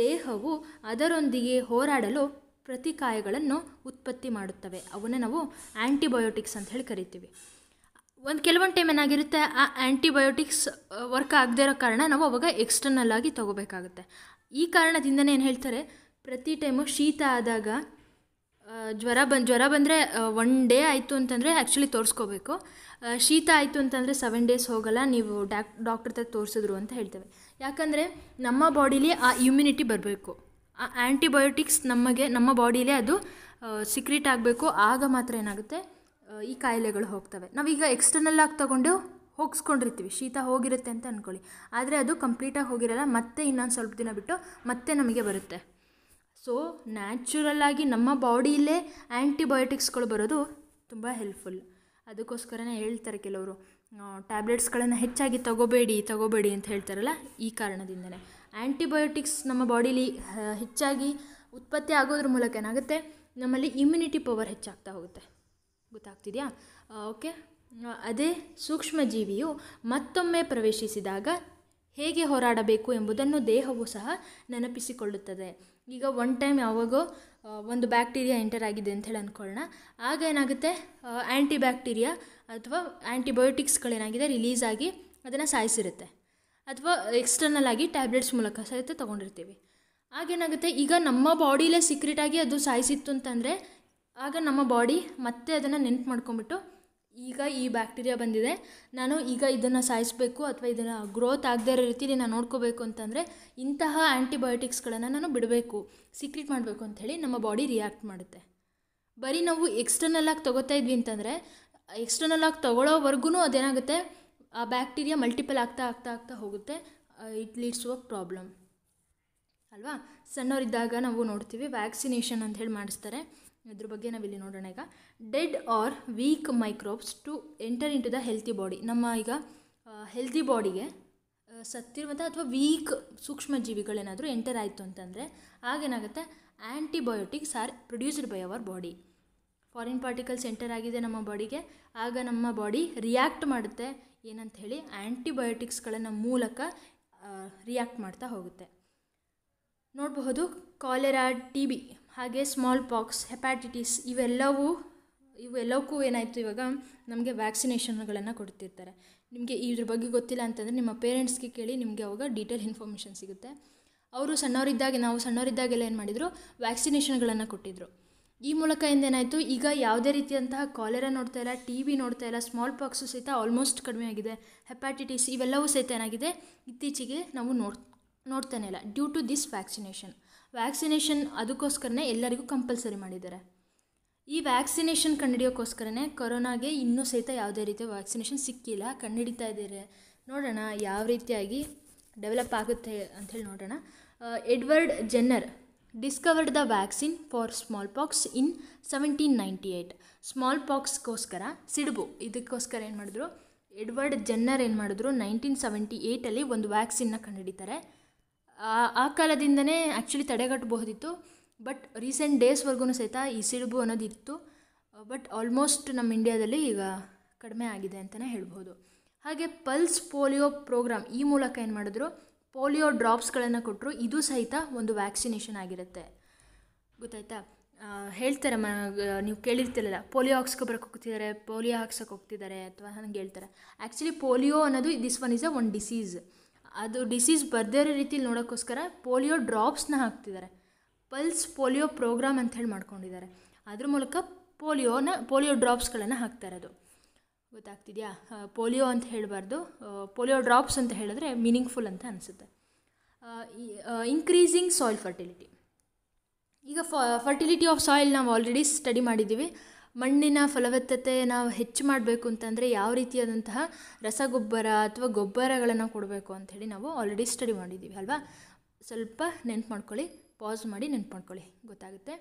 ದೇಹವು ಅದರೊಂದಿಗೆ ಹೋರಾಡಲು ಪ್ರತಿಕಾಯಗಳನ್ನು ಉತ್ಪತ್ತಿ ಮಾಡುತ್ತವೆ ಅವನ್ನ ನಾವು ಆ್ಯಂಟಿಬಯೋಟಿಕ್ಸ್ ಅಂತ ಹೇಳಿ ಕರಿತೀವಿ ಒಂದು ಕೆಲವೊಂದು ಟೈಮ್ ಏನಾಗಿರುತ್ತೆ ಆ ಆ್ಯಂಟಿಬಯೋಟಿಕ್ಸ್ ವರ್ಕ್ ಆಗದೇ ಇರೋ ಕಾರಣ ನಾವು ಅವಾಗ ಎಕ್ಸ್ಟರ್ನಲ್ ಆಗಿ ತಗೋಬೇಕಾಗುತ್ತೆ ಈ ಕಾರಣದಿಂದನೇ ಏನು ಹೇಳ್ತಾರೆ ಪ್ರತಿ ಟೈಮು ಶೀತ ಆದಾಗ ಜ್ವರ ಬಂದು ಜ್ವರ ಬಂದರೆ ಒನ್ ಡೇ ಆಯಿತು ಅಂತಂದರೆ ಆ್ಯಕ್ಚುಲಿ ತೋರಿಸ್ಕೋಬೇಕು ಶೀತ ಆಯಿತು ಅಂತಂದರೆ ಸೆವೆನ್ ಡೇಸ್ ಹೋಗಲ್ಲ ನೀವು ಡಾಕ್ ಡಾಕ್ಟರ್ ಹತ್ರ ತೋರಿಸಿದ್ರು ಅಂತ ಹೇಳ್ತೇವೆ ಯಾಕಂದರೆ ನಮ್ಮ ಬಾಡಿಲಿ ಆ ಇಮ್ಯುನಿಟಿ ಬರಬೇಕು ಆ ಆ್ಯಂಟಿಬಯೋಟಿಕ್ಸ್ ನಮಗೆ ನಮ್ಮ ಬಾಡಿಲಿ ಅದು ಸೀಕ್ರಿಟ್ ಆಗಬೇಕು ಆಗ ಮಾತ್ರ ಏನಾಗುತ್ತೆ ಈ ಕಾಯಿಲೆಗಳು ಹೋಗ್ತವೆ ನಾವೀಗ ಎಕ್ಸ್ಟರ್ನಲ್ ಆಗಿ ತೊಗೊಂಡು ಹೋಗಿಸ್ಕೊಂಡಿರ್ತೀವಿ ಶೀತ ಹೋಗಿರುತ್ತೆ ಅಂತ ಅಂದ್ಕೊಳ್ಳಿ ಆದರೆ ಅದು ಕಂಪ್ಲೀಟಾಗಿ ಹೋಗಿರಲ್ಲ ಮತ್ತೆ ಇನ್ನೊಂದು ಸ್ವಲ್ಪ ದಿನ ಬಿಟ್ಟು ಮತ್ತೆ ನಮಗೆ ಬರುತ್ತೆ ಸೊ ನ್ಯಾಚುರಲ್ಲಾಗಿ ನಮ್ಮ ಬಾಡಿಯಲ್ಲೇ ಆ್ಯಂಟಿಬಯೋಟಿಕ್ಸ್ಗಳು ಬರೋದು ತುಂಬ ಹೆಲ್ಪ್ಫುಲ್ ಅದಕ್ಕೋಸ್ಕರನೇ ಹೇಳ್ತಾರೆ ಕೆಲವರು ಟ್ಯಾಬ್ಲೆಟ್ಸ್ಗಳನ್ನು ಹೆಚ್ಚಾಗಿ ತಗೋಬೇಡಿ ತಗೋಬೇಡಿ ಅಂತ ಹೇಳ್ತಾರಲ್ಲ ಈ ಕಾರಣದಿಂದಲೇ ಆ್ಯಂಟಿಬಯೋಟಿಕ್ಸ್ ನಮ್ಮ ಬಾಡಿಲಿ ಹೆಚ್ಚಾಗಿ ಉತ್ಪತ್ತಿ ಆಗೋದ್ರ ಮೂಲಕ ಏನಾಗುತ್ತೆ ನಮ್ಮಲ್ಲಿ ಇಮ್ಯುನಿಟಿ ಪವರ್ ಹೆಚ್ಚಾಗ್ತಾ ಹೋಗುತ್ತೆ ಗೊತ್ತಾಗ್ತಿದೆಯಾ ಓಕೆ ಅದೇ ಸೂಕ್ಷ್ಮ ಜೀವಿಯು ಮತ್ತೊಮ್ಮೆ ಪ್ರವೇಶಿಸಿದಾಗ ಹೇಗೆ ಹೋರಾಡಬೇಕು ಎಂಬುದನ್ನು ದೇಹವು ಸಹ ನೆನಪಿಸಿಕೊಳ್ಳುತ್ತದೆ ಈಗ ಒನ್ ಟೈಮ್ ಯಾವಾಗೋ ಒಂದು ಬ್ಯಾಕ್ಟೀರಿಯಾ ಎಂಟರ್ ಆಗಿದೆ ಅಂತ ಹೇಳಿ ಅಂದ್ಕೊಳ್ಳೋಣ ಆಗ ಏನಾಗುತ್ತೆ ಆ್ಯಂಟಿ ಬ್ಯಾಕ್ಟೀರಿಯಾ ಅಥವಾ ಆ್ಯಂಟಿಬಯೋಟಿಕ್ಸ್ಗಳೇನಾಗಿದೆ ರಿಲೀಸ್ ಆಗಿ ಅದನ್ನು ಸಾಯಿಸಿರುತ್ತೆ ಅಥವಾ ಎಕ್ಸ್ಟರ್ನಲ್ ಆಗಿ ಟ್ಯಾಬ್ಲೆಟ್ಸ್ ಮೂಲಕ ಸಹಿತ ತೊಗೊಂಡಿರ್ತೀವಿ ಆಗೇನಾಗುತ್ತೆ ಈಗ ನಮ್ಮ ಬಾಡಿಲೇ ಸೀಕ್ರೆಟಾಗಿ ಅದು ಸಾಯಿಸಿತ್ತು ಅಂತಂದರೆ ಆಗ ನಮ್ಮ ಬಾಡಿ ಮತ್ತೆ ಅದನ್ನು ನೆನ್ಪು ಮಾಡ್ಕೊಂಬಿಟ್ಟು ಈಗ ಈ ಬ್ಯಾಕ್ಟೀರಿಯಾ ಬಂದಿದೆ ನಾನು ಈಗ ಇದನ್ನು ಸಾಯಿಸಬೇಕು ಅಥವಾ ಇದನ್ನು ಗ್ರೋತ್ ಆಗದೇ ಇರೋ ರೀತಿಲಿ ನಾನು ನೋಡ್ಕೋಬೇಕು ಅಂತಂದರೆ ಇಂತಹ ಆ್ಯಂಟಿಬಯೋಟಿಕ್ಸ್ಗಳನ್ನು ನಾನು ಬಿಡಬೇಕು ಸೀಕ್ರೆಟ್ ಮಾಡಬೇಕು ಅಂಥೇಳಿ ನಮ್ಮ ಬಾಡಿ ರಿಯಾಕ್ಟ್ ಮಾಡುತ್ತೆ ಬರೀ ನಾವು ಎಕ್ಸ್ಟರ್ನಲ್ ಆಗಿ ತೊಗೋತಾ ಇದ್ವಿ ಅಂತಂದರೆ ಎಕ್ಸ್ಟರ್ನಲ್ ಆಗಿ ತೊಗೊಳೋವರೆಗೂ ಅದೇನಾಗುತ್ತೆ ಆ ಬ್ಯಾಕ್ಟೀರಿಯಾ ಮಲ್ಟಿಪಲ್ ಆಗ್ತಾ ಆಗ್ತಾ ಆಗ್ತಾ ಹೋಗುತ್ತೆ ಇಟ್ ಲೀಡ್ಸ್ ಟು ಪ್ರಾಬ್ಲಮ್ ಅಲ್ವಾ ಸಣ್ಣವರಿದ್ದಾಗ ನಾವು ನೋಡ್ತೀವಿ ವ್ಯಾಕ್ಸಿನೇಷನ್ ಅಂತ ಹೇಳಿ ಮಾಡಿಸ್ತಾರೆ ಇದ್ರ ಬಗ್ಗೆ ನಾವಿಲ್ಲಿ ನೋಡೋಣ ಈಗ dead or weak microbes to enter into the healthy body ನಮ್ಮ ಈಗ ಹೆಲ್ತಿ ಬಾಡಿಗೆ ಸತ್ತಿರುವಂಥ ಅಥವಾ ವೀಕ್ ಸೂಕ್ಷ್ಮ ಜೀವಿಗಳೇನಾದರೂ ಎಂಟರ್ ಆಯಿತು ಅಂತಂದರೆ ಆಗೇನಾಗುತ್ತೆ antibiotics are produced by our body foreign particles enter ಆಗಿದೆ ನಮ್ಮ ಬಾಡಿಗೆ ಆಗ ನಮ್ಮ ಬಾಡಿ ರಿಯಾಕ್ಟ್ ಮಾಡುತ್ತೆ ಏನಂತ ಹೇಳಿ ಆ್ಯಂಟಿಬಯೋಟಿಕ್ಸ್ಗಳನ್ನು ಮೂಲಕ ರಿಯಾಕ್ಟ್ ಮಾಡ್ತಾ ಹೋಗುತ್ತೆ ನೋಡಬಹುದು ಕಾಲೆರಾ ಟಿ ಬಿ ಹಾಗೆ ಸ್ಮಾಲ್ ಪಾಕ್ಸ್ ಹೆಪಾಟಿಟಿಸ್ ಇವೆಲ್ಲವೂ ಇವೆಲ್ಲಕ್ಕೂ ಏನಾಯಿತು ಇವಾಗ ನಮಗೆ ವ್ಯಾಕ್ಸಿನೇಷನ್ಗಳನ್ನು ಕೊಡ್ತಿರ್ತಾರೆ ನಿಮಗೆ ಇದ್ರ ಬಗ್ಗೆ ಗೊತ್ತಿಲ್ಲ ಅಂತಂದರೆ ನಿಮ್ಮ ಪೇರೆಂಟ್ಸ್ಗೆ ಕೇಳಿ ನಿಮಗೆ ಅವಾಗ ಡೀಟೇಲ್ ಇನ್ಫಾರ್ಮೇಷನ್ ಸಿಗುತ್ತೆ ಅವರು ಸಣ್ಣವರಿದ್ದಾಗ ನಾವು ಸಣ್ಣವರಿದ್ದಾಗೆಲ್ಲ ಏನು ಮಾಡಿದರು ವ್ಯಾಕ್ಸಿನೇಷನ್ಗಳನ್ನು ಕೊಟ್ಟಿದ್ದರು ಈ ಮೂಲಕ ಏನಾಯಿತು ಈಗ ಯಾವುದೇ ರೀತಿಯಂತಹ ಕಾಲೆರ ನೋಡ್ತಾ ಇಲ್ಲ ಟಿ ವಿ ನೋಡ್ತಾ ಇಲ್ಲ ಸ್ಮಾಲ್ ಪಾಕ್ಸು ಸಹಿತ ಆಲ್ಮೋಸ್ಟ್ ಕಡಿಮೆ ಆಗಿದೆ ಹೆಪಾಟಿಟಿಸ್ ಇವೆಲ್ಲವೂ ಸಹಿತ ಏನಾಗಿದೆ ಇತ್ತೀಚೆಗೆ ನಾವು ನೋಡ್ ನೋಡ್ತಾನೆ ಇಲ್ಲ due to this vaccination vaccination ಅದಕ್ಕೋಸ್ಕರನೇ ಎಲ್ಲರಿಗೂ ಕಂಪಲ್ಸರಿ ಮಾಡಿದ್ದಾರೆ ಈ ವ್ಯಾಕ್ಸಿನೇಷನ್ ಕಂಡುಹಿಡಿಯೋಕ್ಕೋಸ್ಕರನೇ ಕೊರೋನಾಗೆ ಇನ್ನೂ ಸಹಿತ ಯಾವುದೇ ರೀತಿಯ ವ್ಯಾಕ್ಸಿನೇಷನ್ ಸಿಕ್ಕಿಲ್ಲ ಕಂಡುಹಿಡಿತಾ ಇದ್ದಾರೆ ನೋಡೋಣ ಯಾವ ರೀತಿಯಾಗಿ ಡೆವಲಪ್ ಆಗುತ್ತೆ ಅಂಥೇಳಿ ನೋಡೋಣ Edward Jenner discovered the vaccine for smallpox in seventeen ninety eight ಸ್ಮಾಲ್ ಪಾಕ್ಸ್ಗೋಸ್ಕರ ಸಿಡುಬು ಇದಕ್ಕೋಸ್ಕರ ಏನು ಮಾಡಿದ್ರು ಎಡ್ವರ್ಡ್ ಜೆನ್ನರ್ ಏನು ಮಾಡಿದ್ರು ನೈನ್ಟೀನ್ ಸೆವೆಂಟಿ ಏಯ್ಟಲ್ಲಿ ಒಂದು ವ್ಯಾಕ್ಸಿನ್ನ ಕಂಡುಹಿಡಿತಾರೆ ಆ ಕಾಲದಿಂದನೇ ಆ್ಯಕ್ಚುಲಿ ತಡೆಗಟ್ಟಬಹುದಿತ್ತು ಬಟ್ ರೀಸೆಂಟ್ ಡೇಸ್ವರೆಗೂ ಸಹಿತ ಈ ಸಿಡುಬು ಅನ್ನೋದು ಇತ್ತು ಬಟ್ ಆಲ್ಮೋಸ್ಟ್ ನಮ್ಮ ಇಂಡಿಯಾದಲ್ಲಿ ಈಗ ಕಡಿಮೆ ಆಗಿದೆ ಅಂತಲೇ ಹೇಳ್ಬೋದು ಹಾಗೆ ಪಲ್ಸ್ ಪೋಲಿಯೋ ಪ್ರೋಗ್ರಾಮ್ ಈ ಮೂಲಕ ಏನು ಮಾಡಿದ್ರು ಪೋಲಿಯೋ ಡ್ರಾಪ್ಸ್ಗಳನ್ನು ಕೊಟ್ಟರು ಇದು ಸಹಿತ ಒಂದು ವ್ಯಾಕ್ಸಿನೇಷನ್ ಆಗಿರುತ್ತೆ ಗೊತ್ತಾಯ್ತಾ ಹೇಳ್ತಾರೆ ಮ ನೀವು ಕೇಳಿರ್ತಿರಲ್ಲ ಪೋಲಿಯೋ ಬರಕ್ಕೆ ಹೋಗ್ತಿದ್ದಾರೆ ಪೋಲಿಯೋ ಹಾಕ್ಸೋಕೆ ಹೋಗ್ತಿದ್ದಾರೆ ಅಥವಾ ಹಂಗೆ ಹೇಳ್ತಾರೆ ಆ್ಯಕ್ಚುಲಿ ಪೋಲಿಯೋ ಅನ್ನೋದು this one is a one disease ಅದು ಡಿಸೀಸ್ ಬರದೇ ಇರೋ ರೀತಿಲಿ ನೋಡೋಕ್ಕೋಸ್ಕರ ಪೋಲಿಯೋ ಡ್ರಾಪ್ಸ್ನ ಹಾಕ್ತಿದ್ದಾರೆ ಪಲ್ಸ್ ಪೋಲಿಯೋ ಪ್ರೋಗ್ರಾಮ್ ಅಂತ ಹೇಳಿ ಮಾಡ್ಕೊಂಡಿದ್ದಾರೆ ಅದ್ರ ಮೂಲಕ ಪೋಲಿಯೋನ ಪೋಲಿಯೋ ಡ್ರಾಪ್ಸ್ಗಳನ್ನು ಹಾಕ್ತಾರೆ ಅದು ಗೊತ್ತಾಗ್ತಿದೆಯಾ ಪೋಲಿಯೋ ಅಂತ ಹೇಳಬಾರ್ದು ಪೋಲಿಯೋ ಡ್ರಾಪ್ಸ್ ಅಂತ ಹೇಳಿದ್ರೆ ಮೀನಿಂಗ್ಫುಲ್ ಅಂತ ಅನಿಸುತ್ತೆ ಇನ್ಕ್ರೀಸಿಂಗ್ ಸಾಯಿಲ್ ಫರ್ಟಿಲಿಟಿ ಈಗ ಫರ್ಟಿಲಿಟಿ ಆಫ್ ಸಾಯಿಲ್ ನಾವು ಆಲ್ರೆಡಿ ಸ್ಟಡಿ ಮಾಡಿದ್ದೀವಿ ಮಣ್ಣಿನ ಫಲವತ್ತತೆ ನಾವು ಹೆಚ್ಚು ಮಾಡಬೇಕು ಅಂತಂದರೆ ಯಾವ ರೀತಿಯಾದಂತಹ ರಸಗೊಬ್ಬರ ಅಥವಾ ಗೊಬ್ಬರಗಳನ್ನು ಕೊಡಬೇಕು ಅಂಥೇಳಿ ನಾವು ಆಲ್ರೆಡಿ ಸ್ಟಡಿ ಮಾಡಿದ್ದೀವಿ ಅಲ್ವಾ ಸ್ವಲ್ಪ ನೆನ್ಪು ಮಾಡ್ಕೊಳ್ಳಿ ಪಾಸ್ ಮಾಡಿ ನೆನ್ಪು ಮಾಡ್ಕೊಳ್ಳಿ ಗೊತ್ತಾಗುತ್ತೆ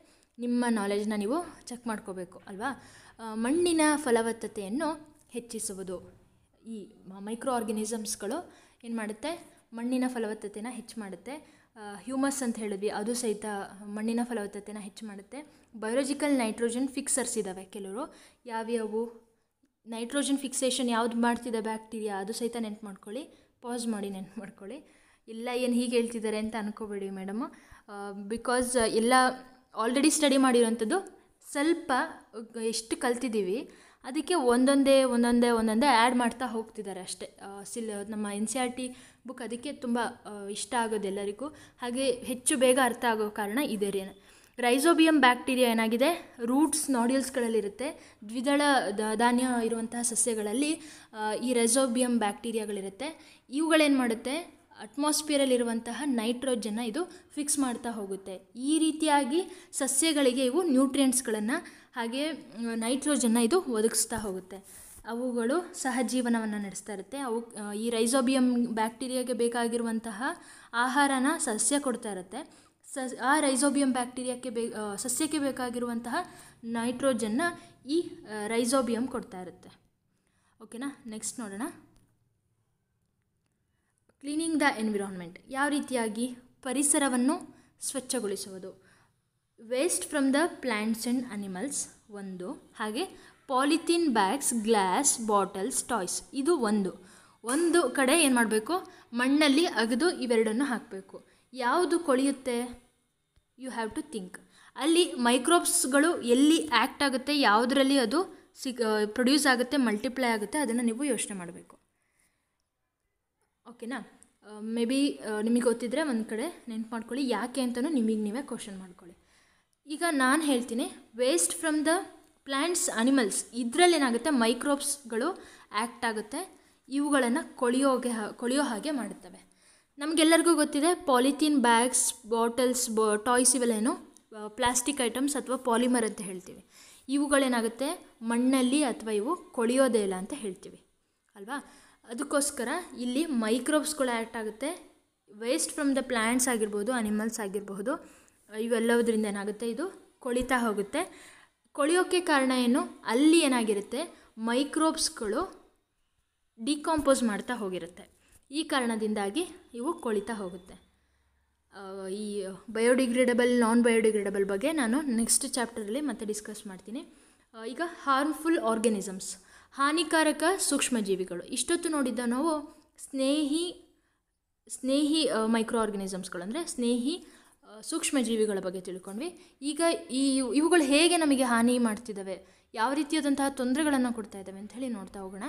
ನಿಮ್ಮ ನಾಲೆಜ್ನ ನೀವು ಚೆಕ್ ಮಾಡ್ಕೋಬೇಕು ಅಲ್ವಾ ಮಣ್ಣಿನ ಫಲವತ್ತತೆಯನ್ನು ಹೆಚ್ಚಿಸುವುದು ಈ ಮೈಕ್ರೋ ಆರ್ಗನಿಸಮ್ಸ್ಗಳು ಏನು ಮಾಡುತ್ತೆ ಮಣ್ಣಿನ ಫಲವತ್ತತೆಯನ್ನು ಹೆಚ್ಚು ಮಾಡುತ್ತೆ ಹ್ಯೂಮಸ್ ಅಂತ ಹೇಳಿದ್ವಿ ಅದು ಸಹಿತ ಮಣ್ಣಿನ ಫಲವತ್ತತೆನ ಹೆಚ್ಚು ಮಾಡುತ್ತೆ ಬಯೋಲಜಿಕಲ್ ನೈಟ್ರೋಜನ್ ಫಿಕ್ಸರ್ಸ್ ಇದ್ದಾವೆ ಕೆಲವರು ಯಾವ್ಯಾವು ನೈಟ್ರೋಜನ್ ಫಿಕ್ಸೇಷನ್ ಯಾವ್ದು ಮಾಡ್ತಿದೆ ಬ್ಯಾಕ್ಟೀರಿಯಾ ಅದು ಸಹಿತ ನೆನ್ಪು ಮಾಡ್ಕೊಳ್ಳಿ ಪಾಸ್ ಮಾಡಿ ನೆನ್ಪು ಮಾಡ್ಕೊಳ್ಳಿ ಇಲ್ಲ ಏನು ಹೀಗೆ ಹೇಳ್ತಿದ್ದಾರೆ ಅಂತ ಅನ್ಕೋಬೇಡಿ ಮೇಡಮ್ ಬಿಕಾಸ್ ಎಲ್ಲ ಆಲ್ರೆಡಿ ಸ್ಟಡಿ ಮಾಡಿರೋಂಥದ್ದು ಸ್ವಲ್ಪ ಎಷ್ಟು ಕಲ್ತಿದ್ದೀವಿ ಅದಕ್ಕೆ ಒಂದೊಂದೇ ಒಂದೊಂದೇ ಒಂದೊಂದೇ ಆ್ಯಡ್ ಮಾಡ್ತಾ ಹೋಗ್ತಿದ್ದಾರೆ ಅಷ್ಟೇ ಸಿಲ್ ನಮ್ಮ N C R T book ಅದಕ್ಕೆ ತುಂಬ ಇಷ್ಟ ಆಗೋದು ಎಲ್ಲರಿಗೂ ಹಾಗೆ ಹೆಚ್ಚು ಬೇಗ ಅರ್ಥ ಆಗೋ ಕಾರಣ ಇದೇ ರೀ ರೈಸೋಬಿಯಂ ಬ್ಯಾಕ್ಟೀರಿಯಾ ಏನಾಗಿದೆ ರೂಟ್ಸ್ ನಾಡ್ಯೂಲ್ಸ್ಗಳಲ್ಲಿರುತ್ತೆ ದ್ವಿದಳ ಧಾನ್ಯ ಇರುವಂತಹ ಸಸ್ಯಗಳಲ್ಲಿ ಈ ರೈಸೋಬಿಯಂ ಬ್ಯಾಕ್ಟೀರಿಯಾಗಳಿರುತ್ತೆ ಇವುಗಳೇನು ಮಾಡುತ್ತೆ ಅಟ್ಮಾಸ್ಫಿಯರಲ್ಲಿರುವಂತಹ ನೈಟ್ರೋಜನ್ನ ಇದು ಫಿಕ್ಸ್ ಮಾಡ್ತಾ ಹೋಗುತ್ತೆ ಈ ರೀತಿಯಾಗಿ ಸಸ್ಯಗಳಿಗೆ ಇವು ನ್ಯೂಟ್ರಿಯೆಂಟ್ಸ್ಗಳನ್ನು ಹಾಗೆ ನೈಟ್ರೋಜನ್ನ ಇದು ಒದಗಿಸ್ತಾ ಹೋಗುತ್ತೆ ಅವುಗಳು ಸಹಜೀವನವನ್ನು ನಡೆಸ್ತಾ ಇರುತ್ತೆ ಅವು ಈ ರೈಸೋಬಿಯಂ ಬ್ಯಾಕ್ಟೀರಿಯಾಗೆ ಬೇಕಾಗಿರುವಂತಹ ಆಹಾರನ ಸಸ್ಯ ಕೊಡ್ತಾ ಇರುತ್ತೆ ಸ ಆ ರೈಸೋಬಿಯಂ ಬ್ಯಾಕ್ಟೀರಿಯಾಕ್ಕೆ ಬೇ ಸಸ್ಯಕ್ಕೆ ಬೇಕಾಗಿರುವಂತಹ ನೈಟ್ರೋಜನ್ನ ಈ ರೈಸೋಬಿಯಂ ಕೊಡ್ತಾ ಇರುತ್ತೆ ಓಕೆನಾ ನೆಕ್ಸ್ಟ್ ನೋಡೋಣ ಕ್ಲೀನಿಂಗ್ ದ ಎನ್ವಿರಾನ್ಮೆಂಟ್ ಯಾವ ರೀತಿಯಾಗಿ ಪರಿಸರವನ್ನು ಸ್ವಚ್ಛಗೊಳಿಸುವುದು waste from the plants and animals ಒಂದು ಹಾಗೆ polythene bags glass bottles toys ಇದು ಒಂದು ಒಂದು ಕಡೆ ಏನು ಮಾಡಬೇಕು ಮಣ್ಣಲ್ಲಿ ಅಗೆದು ಇವೆರಡನ್ನು ಹಾಕಬೇಕು ಯಾವುದು ಕೊಳೆಯುತ್ತೆ ಯು ಹ್ಯಾವ್ ಟು ಥಿಂಕ್ ಅಲ್ಲಿ ಮೈಕ್ರೋಬ್ಸ್ಗಳು ಎಲ್ಲಿ ಆ್ಯಕ್ಟ್ ಆಗುತ್ತೆ ಯಾವುದರಲ್ಲಿ ಅದು ಸಿಗ್ ಪ್ರೊಡ್ಯೂಸ್ ಆಗುತ್ತೆ ಮಲ್ಟಿಪ್ಲೈ ಆಗುತ್ತೆ ಅದನ್ನು ನೀವು ಯೋಚನೆ ಮಾಡಬೇಕು ಓಕೆನಾ ಮೇ ಬಿ ನಿಮಗೆ ಗೊತ್ತಿದ್ರೆ ಒಂದು ಕಡೆ ನೆನ್ಪು ಮಾಡ್ಕೊಳ್ಳಿ ಯಾಕೆ ಅಂತಲೂ ನಿಮಗೆ ನೀವೇ ಕ್ವಶನ್ ಮಾಡ್ಕೊಳ್ಳಿ ಈಗ ನಾನು ಹೇಳ್ತೀನಿ waste from the plants animals ಇದರಲ್ಲಿ ಏನಾಗುತ್ತೆ ಮೈಕ್ರೋಬ್ಸ್ಗಳು ಆ್ಯಕ್ಟ್ ಆಗುತ್ತೆ ಇವುಗಳನ್ನು ಕೊಳಿಯೋಗೆ ಕೊಳಿಯೋ ಹಾಗೆ ಮಾಡುತ್ತವೆ ನಮಗೆಲ್ಲರಿಗೂ ಗೊತ್ತಿದೆ ಪಾಲಿಥೀನ್ ಬ್ಯಾಗ್ಸ್ ಬಾಟಲ್ಸ್ ಬ ಟಾಯ್ಸ್ ಇವೆಲ್ಲೇನು ಪ್ಲಾಸ್ಟಿಕ್ ಐಟಮ್ಸ್ ಅಥವಾ ಪಾಲಿಮರ್ ಅಂತ ಹೇಳ್ತೀವಿ ಇವುಗಳೇನಾಗುತ್ತೆ ಮಣ್ಣಲ್ಲಿ ಅಥವಾ ಇವು ಕೊಳಿಯೋದೇ ಇಲ್ಲ ಅಂತ ಹೇಳ್ತೀವಿ ಅಲ್ವಾ ಅದಕ್ಕೋಸ್ಕರ ಇಲ್ಲಿ ಮೈಕ್ರೋಬ್ಸ್ಗಳು ಆ್ಯಕ್ಟ್ ಆಗುತ್ತೆ ವೇಸ್ಟ್ ಫ್ರಮ್ ದ ಪ್ಲ್ಯಾಂಟ್ಸ್ ಆಗಿರ್ಬೋದು ಅನಿಮಲ್ಸ್ ಆಗಿರಬಹುದು ಇವೆಲ್ಲವುದರಿಂದ ಏನಾಗುತ್ತೆ ಇದು ಕೊಳಿತಾ ಹೋಗುತ್ತೆ ಕೊಳೆಯೋಕ್ಕೆ ಕಾರಣ ಏನು ಅಲ್ಲಿ ಏನಾಗಿರುತ್ತೆ ಮೈಕ್ರೋಬ್ಸ್ಗಳು ಡಿಕಾಂಪೋಸ್ ಮಾಡ್ತಾ ಹೋಗಿರುತ್ತೆ ಈ ಕಾರಣದಿಂದಾಗಿ ಇವು ಕೊಳಿತಾ ಹೋಗುತ್ತೆ ಈ ಬಯೋಡಿಗ್ರೇಡಬಲ್ ನಾನ್ ಬಯೋಡಿಗ್ರೇಡಬಲ್ ಬಗ್ಗೆ ನಾನು ನೆಕ್ಸ್ಟ್ ಚಾಪ್ಟರಲ್ಲಿ ಮತ್ತೆ ಡಿಸ್ಕಸ್ ಮಾಡ್ತೀನಿ ಈಗ ಹಾರ್ಮ್ಫುಲ್ ಆರ್ಗ್ಯಾನಿಸಮ್ಸ್ ಹಾನಿಕಾರಕ ಸೂಕ್ಷ್ಮಜೀವಿಗಳು ಇಷ್ಟೊತ್ತು ನೋಡಿದ್ದ ನಾವು ಸ್ನೇಹಿ ಸ್ನೇಹಿ ಮೈಕ್ರೋ ಆರ್ಗ್ಯಾನಿಸಮ್ಸ್ಗಳು ಅಂದರೆ ಸ್ನೇಹಿ ಸೂಕ್ಷ್ಮ ಜೀವಿಗಳ ಬಗ್ಗೆ ತಿಳ್ಕೊಂಡ್ವಿ ಈಗ ಈ ಇವುಗಳು ಹೇಗೆ ನಮಗೆ ಹಾನಿ ಮಾಡ್ತಿದ್ದಾವೆ ಯಾವ ರೀತಿಯಾದಂತಹ ತೊಂದರೆಗಳನ್ನು ಕೊಡ್ತಾ ಇದ್ದಾವೆ ಅಂತ ಹೇಳಿ ನೋಡ್ತಾ ಹೋಗೋಣ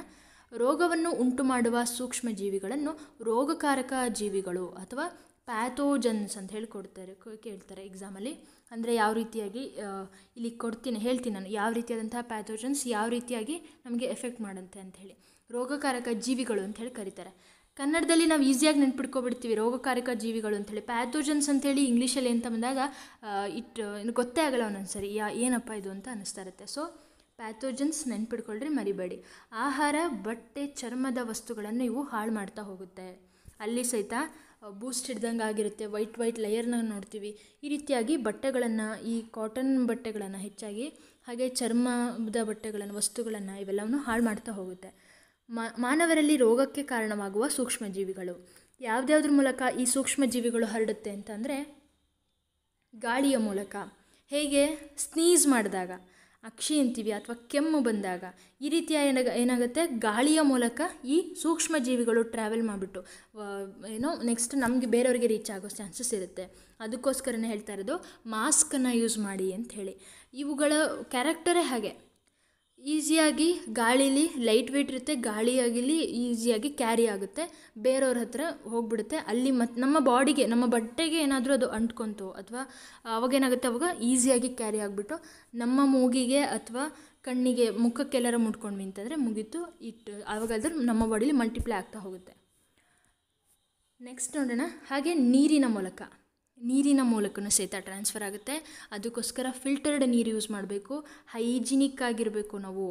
ರೋಗವನ್ನು ಉಂಟು ಮಾಡುವ ಸೂಕ್ಷ್ಮ ಜೀವಿಗಳನ್ನು ರೋಗಕಾರಕ ಜೀವಿಗಳು ಅಥವಾ ಪ್ಯಾಥೋಜನ್ಸ್ ಅಂತ ಹೇಳಿ ಕೊಡ್ತಾರೆ ಕೇಳ್ತಾರೆ ಎಕ್ಸಾಮಲ್ಲಿ ಅಂದರೆ ಯಾವ ರೀತಿಯಾಗಿ ಇಲ್ಲಿ ಕೊಡ್ತೀನಿ ಹೇಳ್ತೀನಿ ನಾನು ಯಾವ ರೀತಿಯಾದಂತಹ ಪ್ಯಾಥೋಜನ್ಸ್ ಯಾವ ರೀತಿಯಾಗಿ ನಮಗೆ ಎಫೆಕ್ಟ್ ಮಾಡುತ್ತೆ ಅಂಥೇಳಿ ರೋಗಕಾರಕ ಜೀವಿಗಳು ಅಂತ ಹೇಳಿ ಕರೀತಾರೆ ಕನ್ನಡದಲ್ಲಿ ನಾವು ಈಸಿಯಾಗಿ ನೆನ್ಪಿಟ್ಕೊಬಿಡ್ತೀವಿ ರೋಗಕಾರಕ ಜೀವಿಗಳು ಅಂತೇಳಿ ಪ್ಯಾಥೋಜನ್ಸ್ ಅಂತೇಳಿ ಇಂಗ್ಲೀಷಲ್ಲಿ ಅಂತ ಬಂದಾಗ ಇಟ್ ಏನು ಗೊತ್ತೇ ಆಗಲ್ಲ ಒಂದೊಂದು ಸರಿ ಯಾ ಏನಪ್ಪ ಇದು ಅಂತ ಅನ್ನಿಸ್ತಾ ಇರುತ್ತೆ ಸೊ ಪ್ಯಾಥೋಜನ್ಸ್ ನೆನ್ಪಿಟ್ಕೊಳ್ರಿ ಮರಿಬೇಡಿ ಆಹಾರ ಬಟ್ಟೆ ಚರ್ಮದ ವಸ್ತುಗಳನ್ನು ಇವು ಹಾಳು ಮಾಡ್ತಾ ಹೋಗುತ್ತೆ ಅಲ್ಲಿ ಸಹಿತ ಬೂಸ್ಟ್ ಹಿಡ್ದಂಗೆ ಆಗಿರುತ್ತೆ ವೈಟ್ ವೈಟ್ ಲೇಯರ್ನ ನೋಡ್ತೀವಿ ಈ ರೀತಿಯಾಗಿ ಬಟ್ಟೆಗಳನ್ನು ಈ ಕಾಟನ್ ಬಟ್ಟೆಗಳನ್ನು ಹೆಚ್ಚಾಗಿ ಹಾಗೆ ಚರ್ಮದ ಬಟ್ಟೆಗಳನ್ನು ವಸ್ತುಗಳನ್ನು ಇವೆಲ್ಲವನ್ನು ಹಾಳು ಮಾಡ್ತಾ ಹೋಗುತ್ತೆ ಮಾನವರಲ್ಲಿ ರೋಗಕ್ಕೆ ಕಾರಣವಾಗುವ ಸೂಕ್ಷ್ಮಜೀವಿಗಳು ಯಾವುದ್ಯಾವ್ದ್ರ ಮೂಲಕ ಈ ಸೂಕ್ಷ್ಮಜೀವಿಗಳು ಹರಡುತ್ತೆ ಅಂತಂದರೆ ಗಾಳಿಯ ಮೂಲಕ ಹೇಗೆ ಸ್ನೀಸ್ ಮಾಡಿದಾಗ ಅಕ್ಷಿ ಅಂತೀವಿ ಅಥವಾ ಕೆಮ್ಮು ಬಂದಾಗ ಈ ರೀತಿಯ ಏನಾಗ ಏನಾಗುತ್ತೆ ಗಾಳಿಯ ಮೂಲಕ ಈ ಸೂಕ್ಷ್ಮಜೀವಿಗಳು ಟ್ರಾವೆಲ್ ಮಾಡಿಬಿಟ್ಟು ಏನೋ ನೆಕ್ಸ್ಟ್ ನಮಗೆ ಬೇರೆಯವರಿಗೆ ರೀಚ್ ಆಗೋ ಚಾನ್ಸಸ್ ಇರುತ್ತೆ ಅದಕ್ಕೋಸ್ಕರನೇ ಹೇಳ್ತಾ ಇರೋದು ಮಾಸ್ಕನ್ನು ಯೂಸ್ ಮಾಡಿ ಅಂತ ಹೇಳಿ ಇವುಗಳ ಕ್ಯಾರೆಕ್ಟರೇ ಹಾಗೆ ಈಸಿಯಾಗಿ ಗಾಳೀಲಿ ಲೈಟ್ ವೆಯ್ಟ್ ಇರುತ್ತೆ ಗಾಳಿಯಾಗಿಲಿ ಈಸಿಯಾಗಿ ಕ್ಯಾರಿ ಆಗುತ್ತೆ ಬೇರೆಯವ್ರ ಹತ್ರ ಹೋಗ್ಬಿಡುತ್ತೆ ಅಲ್ಲಿ ಮತ್ತು ನಮ್ಮ ಬಾಡಿಗೆ ನಮ್ಮ ಬಟ್ಟೆಗೆ ಏನಾದರೂ ಅದು ಅಂಟ್ಕೊತು ಅಥವಾ ಅವಾಗೇನಾಗುತ್ತೆ ಅವಾಗ ಈಸಿಯಾಗಿ ಕ್ಯಾರಿ ಆಗಿಬಿಟ್ಟು ನಮ್ಮ ಮೂಗಿಗೆ ಅಥವಾ ಕಣ್ಣಿಗೆ ಮುಖಕ್ಕೆಲ್ಲರ ಮುಟ್ಕೊಂಡು ನಿಂತಂದರೆ ಮುಗೀತು ಇಟ್ಟು ಆವಾಗಾದ್ರೆ ನಮ್ಮ ಬಾಡಿಲಿ ಮಲ್ಟಿಪ್ಲೈ ಆಗ್ತಾ ಹೋಗುತ್ತೆ ನೆಕ್ಸ್ಟ್ ನೋಡೋಣ ಹಾಗೆ ನೀರಿನ ಮೂಲಕ ನೀರಿನ ಮೂಲಕನೂ ಸಹಿತ ಟ್ರಾನ್ಸ್ಫರ್ ಆಗುತ್ತೆ ಅದಕ್ಕೋಸ್ಕರ ಫಿಲ್ಟರ್ಡ್ ನೀರು ಯೂಸ್ ಮಾಡಬೇಕು ಹೈಜಿನಿಕ್ ಆಗಿರಬೇಕು ನಾವು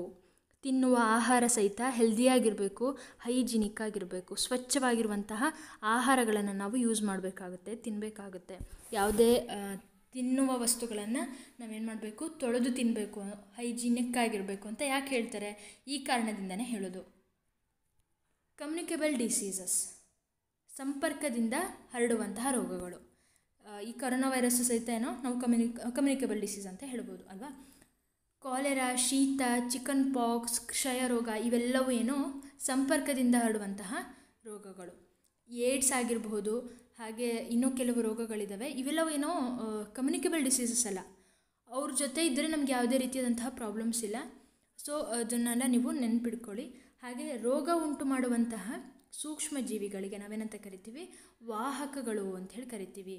ತಿನ್ನುವ ಆಹಾರ ಸಹಿತ ಹೆಲ್ದಿಯಾಗಿರಬೇಕು ಹೈಜಿನಿಕ್ ಆಗಿರಬೇಕು ಸ್ವಚ್ಛವಾಗಿರುವಂತಹ ಆಹಾರಗಳನ್ನು ನಾವು ಯೂಸ್ ಮಾಡಬೇಕಾಗುತ್ತೆ ತಿನ್ನಬೇಕಾಗುತ್ತೆ ಯಾವುದೇ ತಿನ್ನುವ ವಸ್ತುಗಳನ್ನು ನಾವೇನು ಮಾಡಬೇಕು ತೊಳೆದು ತಿನ್ನಬೇಕು ಹೈಜಿನಿಕ್ ಆಗಿರಬೇಕು ಅಂತ ಯಾಕೆ ಹೇಳ್ತಾರೆ ಈ ಕಾರಣದಿಂದನೇ ಹೇಳೋದು ಕಮ್ಯುನಿಕೇಬಲ್ ಡಿಸೀಸಸ್ ಸಂಪರ್ಕದಿಂದ ಹರಡುವಂತಹ ರೋಗಗಳು ಈ ಕರೋನಾ ವೈರಸ್ ಸಹಿತ ಏನೋ ನಾವು ಕಮ್ಯುನಿ ಕಮ್ಯುನಿಕೇಬಲ್ ಡಿಸೀಸ್ ಅಂತ ಹೇಳ್ಬೋದು ಅಲ್ವಾ ಕಾಲೆರಾ ಶೀತ ಚಿಕನ್ ಪಾಕ್ಸ್ ಕ್ಷಯ ರೋಗ ಇವೆಲ್ಲವೂ ಏನೋ ಸಂಪರ್ಕದಿಂದ ಹರಡುವಂತಹ ರೋಗಗಳು ಏಡ್ಸ್ ಆಗಿರಬಹುದು ಹಾಗೆ ಇನ್ನೂ ಕೆಲವು ರೋಗಗಳಿದ್ದಾವೆ ಇವೆಲ್ಲವೂ ಏನೋ ಕಮ್ಯುನಿಕೇಬಲ್ ಡಿಸೀಸಸ್ ಅಲ್ಲ ಅವ್ರ ಜೊತೆ ಇದ್ದರೆ ನಮ್ಗೆ ಯಾವುದೇ ರೀತಿಯಾದಂತಹ ಪ್ರಾಬ್ಲಮ್ಸ್ ಇಲ್ಲ ಸೊ ಅದನ್ನೆಲ್ಲ ನೀವು ನೆನ್ಪಿಡ್ಕೊಳ್ಳಿ ಹಾಗೆ ರೋಗ ಉಂಟು ಮಾಡುವಂತಹ ಸೂಕ್ಷ್ಮ ಜೀವಿಗಳಿಗೆ ನಾವೇನಂತ ಕರಿತೀವಿ ವಾಹಕಗಳು ಅಂತ ಹೇಳಿ ಕರಿತೀವಿ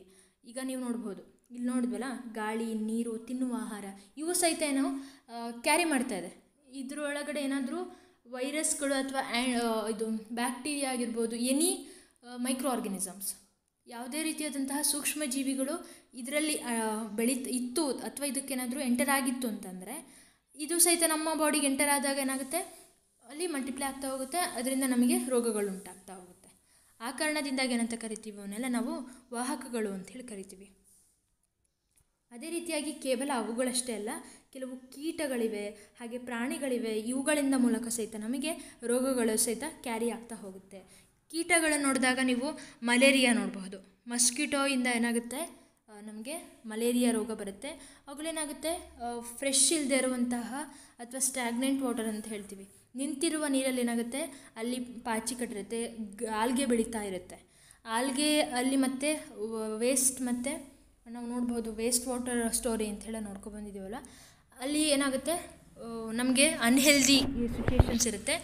ಈಗ ನೀವು ನೋಡ್ಬೋದು ಇಲ್ಲಿ ನೋಡಿದ್ವಲ್ಲ ಗಾಳಿ ನೀರು ತಿನ್ನುವ ಆಹಾರ ಇವು ಸಹಿತ ಏನು ಕ್ಯಾರಿ ಮಾಡ್ತಾ ಇದೆ ಇದರೊಳಗಡೆ ಏನಾದರೂ ವೈರಸ್ಗಳು ಅಥವಾ ಇದು ಬ್ಯಾಕ್ಟೀರಿಯಾ ಆಗಿರ್ಬೋದು ಎನಿ ಮೈಕ್ರೋ ಆರ್ಗನಿಸಮ್ಸ್ ಯಾವುದೇ ರೀತಿಯಾದಂತಹ ಸೂಕ್ಷ್ಮ ಜೀವಿಗಳು ಇದರಲ್ಲಿ ಬೆಳೀತ ಇತ್ತು ಅಥವಾ ಇದಕ್ಕೇನಾದರೂ ಎಂಟರ್ ಆಗಿತ್ತು ಅಂತಂದರೆ ಇದು ಸಹಿತ ನಮ್ಮ ಬಾಡಿಗೆ ಎಂಟರ್ ಆದಾಗ ಏನಾಗುತ್ತೆ ಅಲ್ಲಿ ಮಲ್ಟಿಪ್ಲೈ ಆಗ್ತಾ ಹೋಗುತ್ತೆ ಅದರಿಂದ ನಮಗೆ ರೋಗಗಳು ಉಂಟಾಗುತ್ತೆ ಆ ಕಾರಣದಿಂದಾಗಿ ಏನಂತ ಕರಿತೀವಿ ಅವನ್ನೆಲ್ಲ ನಾವು ವಾಹಕಗಳು ಅಂತ ಹೇಳಿ ಕರಿತೀವಿ ಅದೇ ರೀತಿಯಾಗಿ ಕೇವಲ ಅವುಗಳಷ್ಟೇ ಅಲ್ಲ ಕೆಲವು ಕೀಟಗಳಿವೆ ಹಾಗೆ ಪ್ರಾಣಿಗಳಿವೆ ಇವುಗಳಿಂದ ಮೂಲಕ ಸಹಿತ ನಮಗೆ ರೋಗಗಳು ಸಹಿತ ಕ್ಯಾರಿ ಆಗ್ತಾ ಹೋಗುತ್ತೆ ಕೀಟಗಳನ್ನು ನೋಡಿದಾಗ ನೀವು ಮಲೇರಿಯಾ ನೋಡಬಹುದು ಮಸ್ಕಿಟೋಯಿಂದ ಏನಾಗುತ್ತೆ ನಮಗೆ ಮಲೇರಿಯಾ ರೋಗ ಬರುತ್ತೆ ಅವುಗಳೇನಾಗುತ್ತೆ ಫ್ರೆಶ್ ಇಲ್ಲದೆ ಇರುವಂತಹ ಅಥವಾ ಸ್ಟ್ಯಾಗ್ನೆಂಟ್ ವಾಟರ್ ಅಂತ ಹೇಳ್ತೀವಿ ನಿಂತಿರುವ ನೀರಲ್ಲಿ ಏನಾಗುತ್ತೆ ಅಲ್ಲಿ ಪಾಚಿ ಕಟ್ಟಿರುತ್ತೆ ಆಲ್ಗೆ ಬೆಳೀತಾ ಇರುತ್ತೆ ಆಲ್ಗೆ ಅಲ್ಲಿ ಮತ್ತೆ ವೇಸ್ಟ್ ಮತ್ತು ನಾವು ನೋಡ್ಬೋದು ವೇಸ್ಟ್ ವಾಟರ್ ಸ್ಟೋರಿ ಅಂಥೇಳಿ ನೋಡ್ಕೊಬಂದಿದ್ದೀವಲ್ಲ ಅಲ್ಲಿ ಏನಾಗುತ್ತೆ ನಮಗೆ ಅನ್ಹೆಲ್ದಿ ಸಿಚುಯೇಷನ್ಸ್ ಇರುತ್ತೆ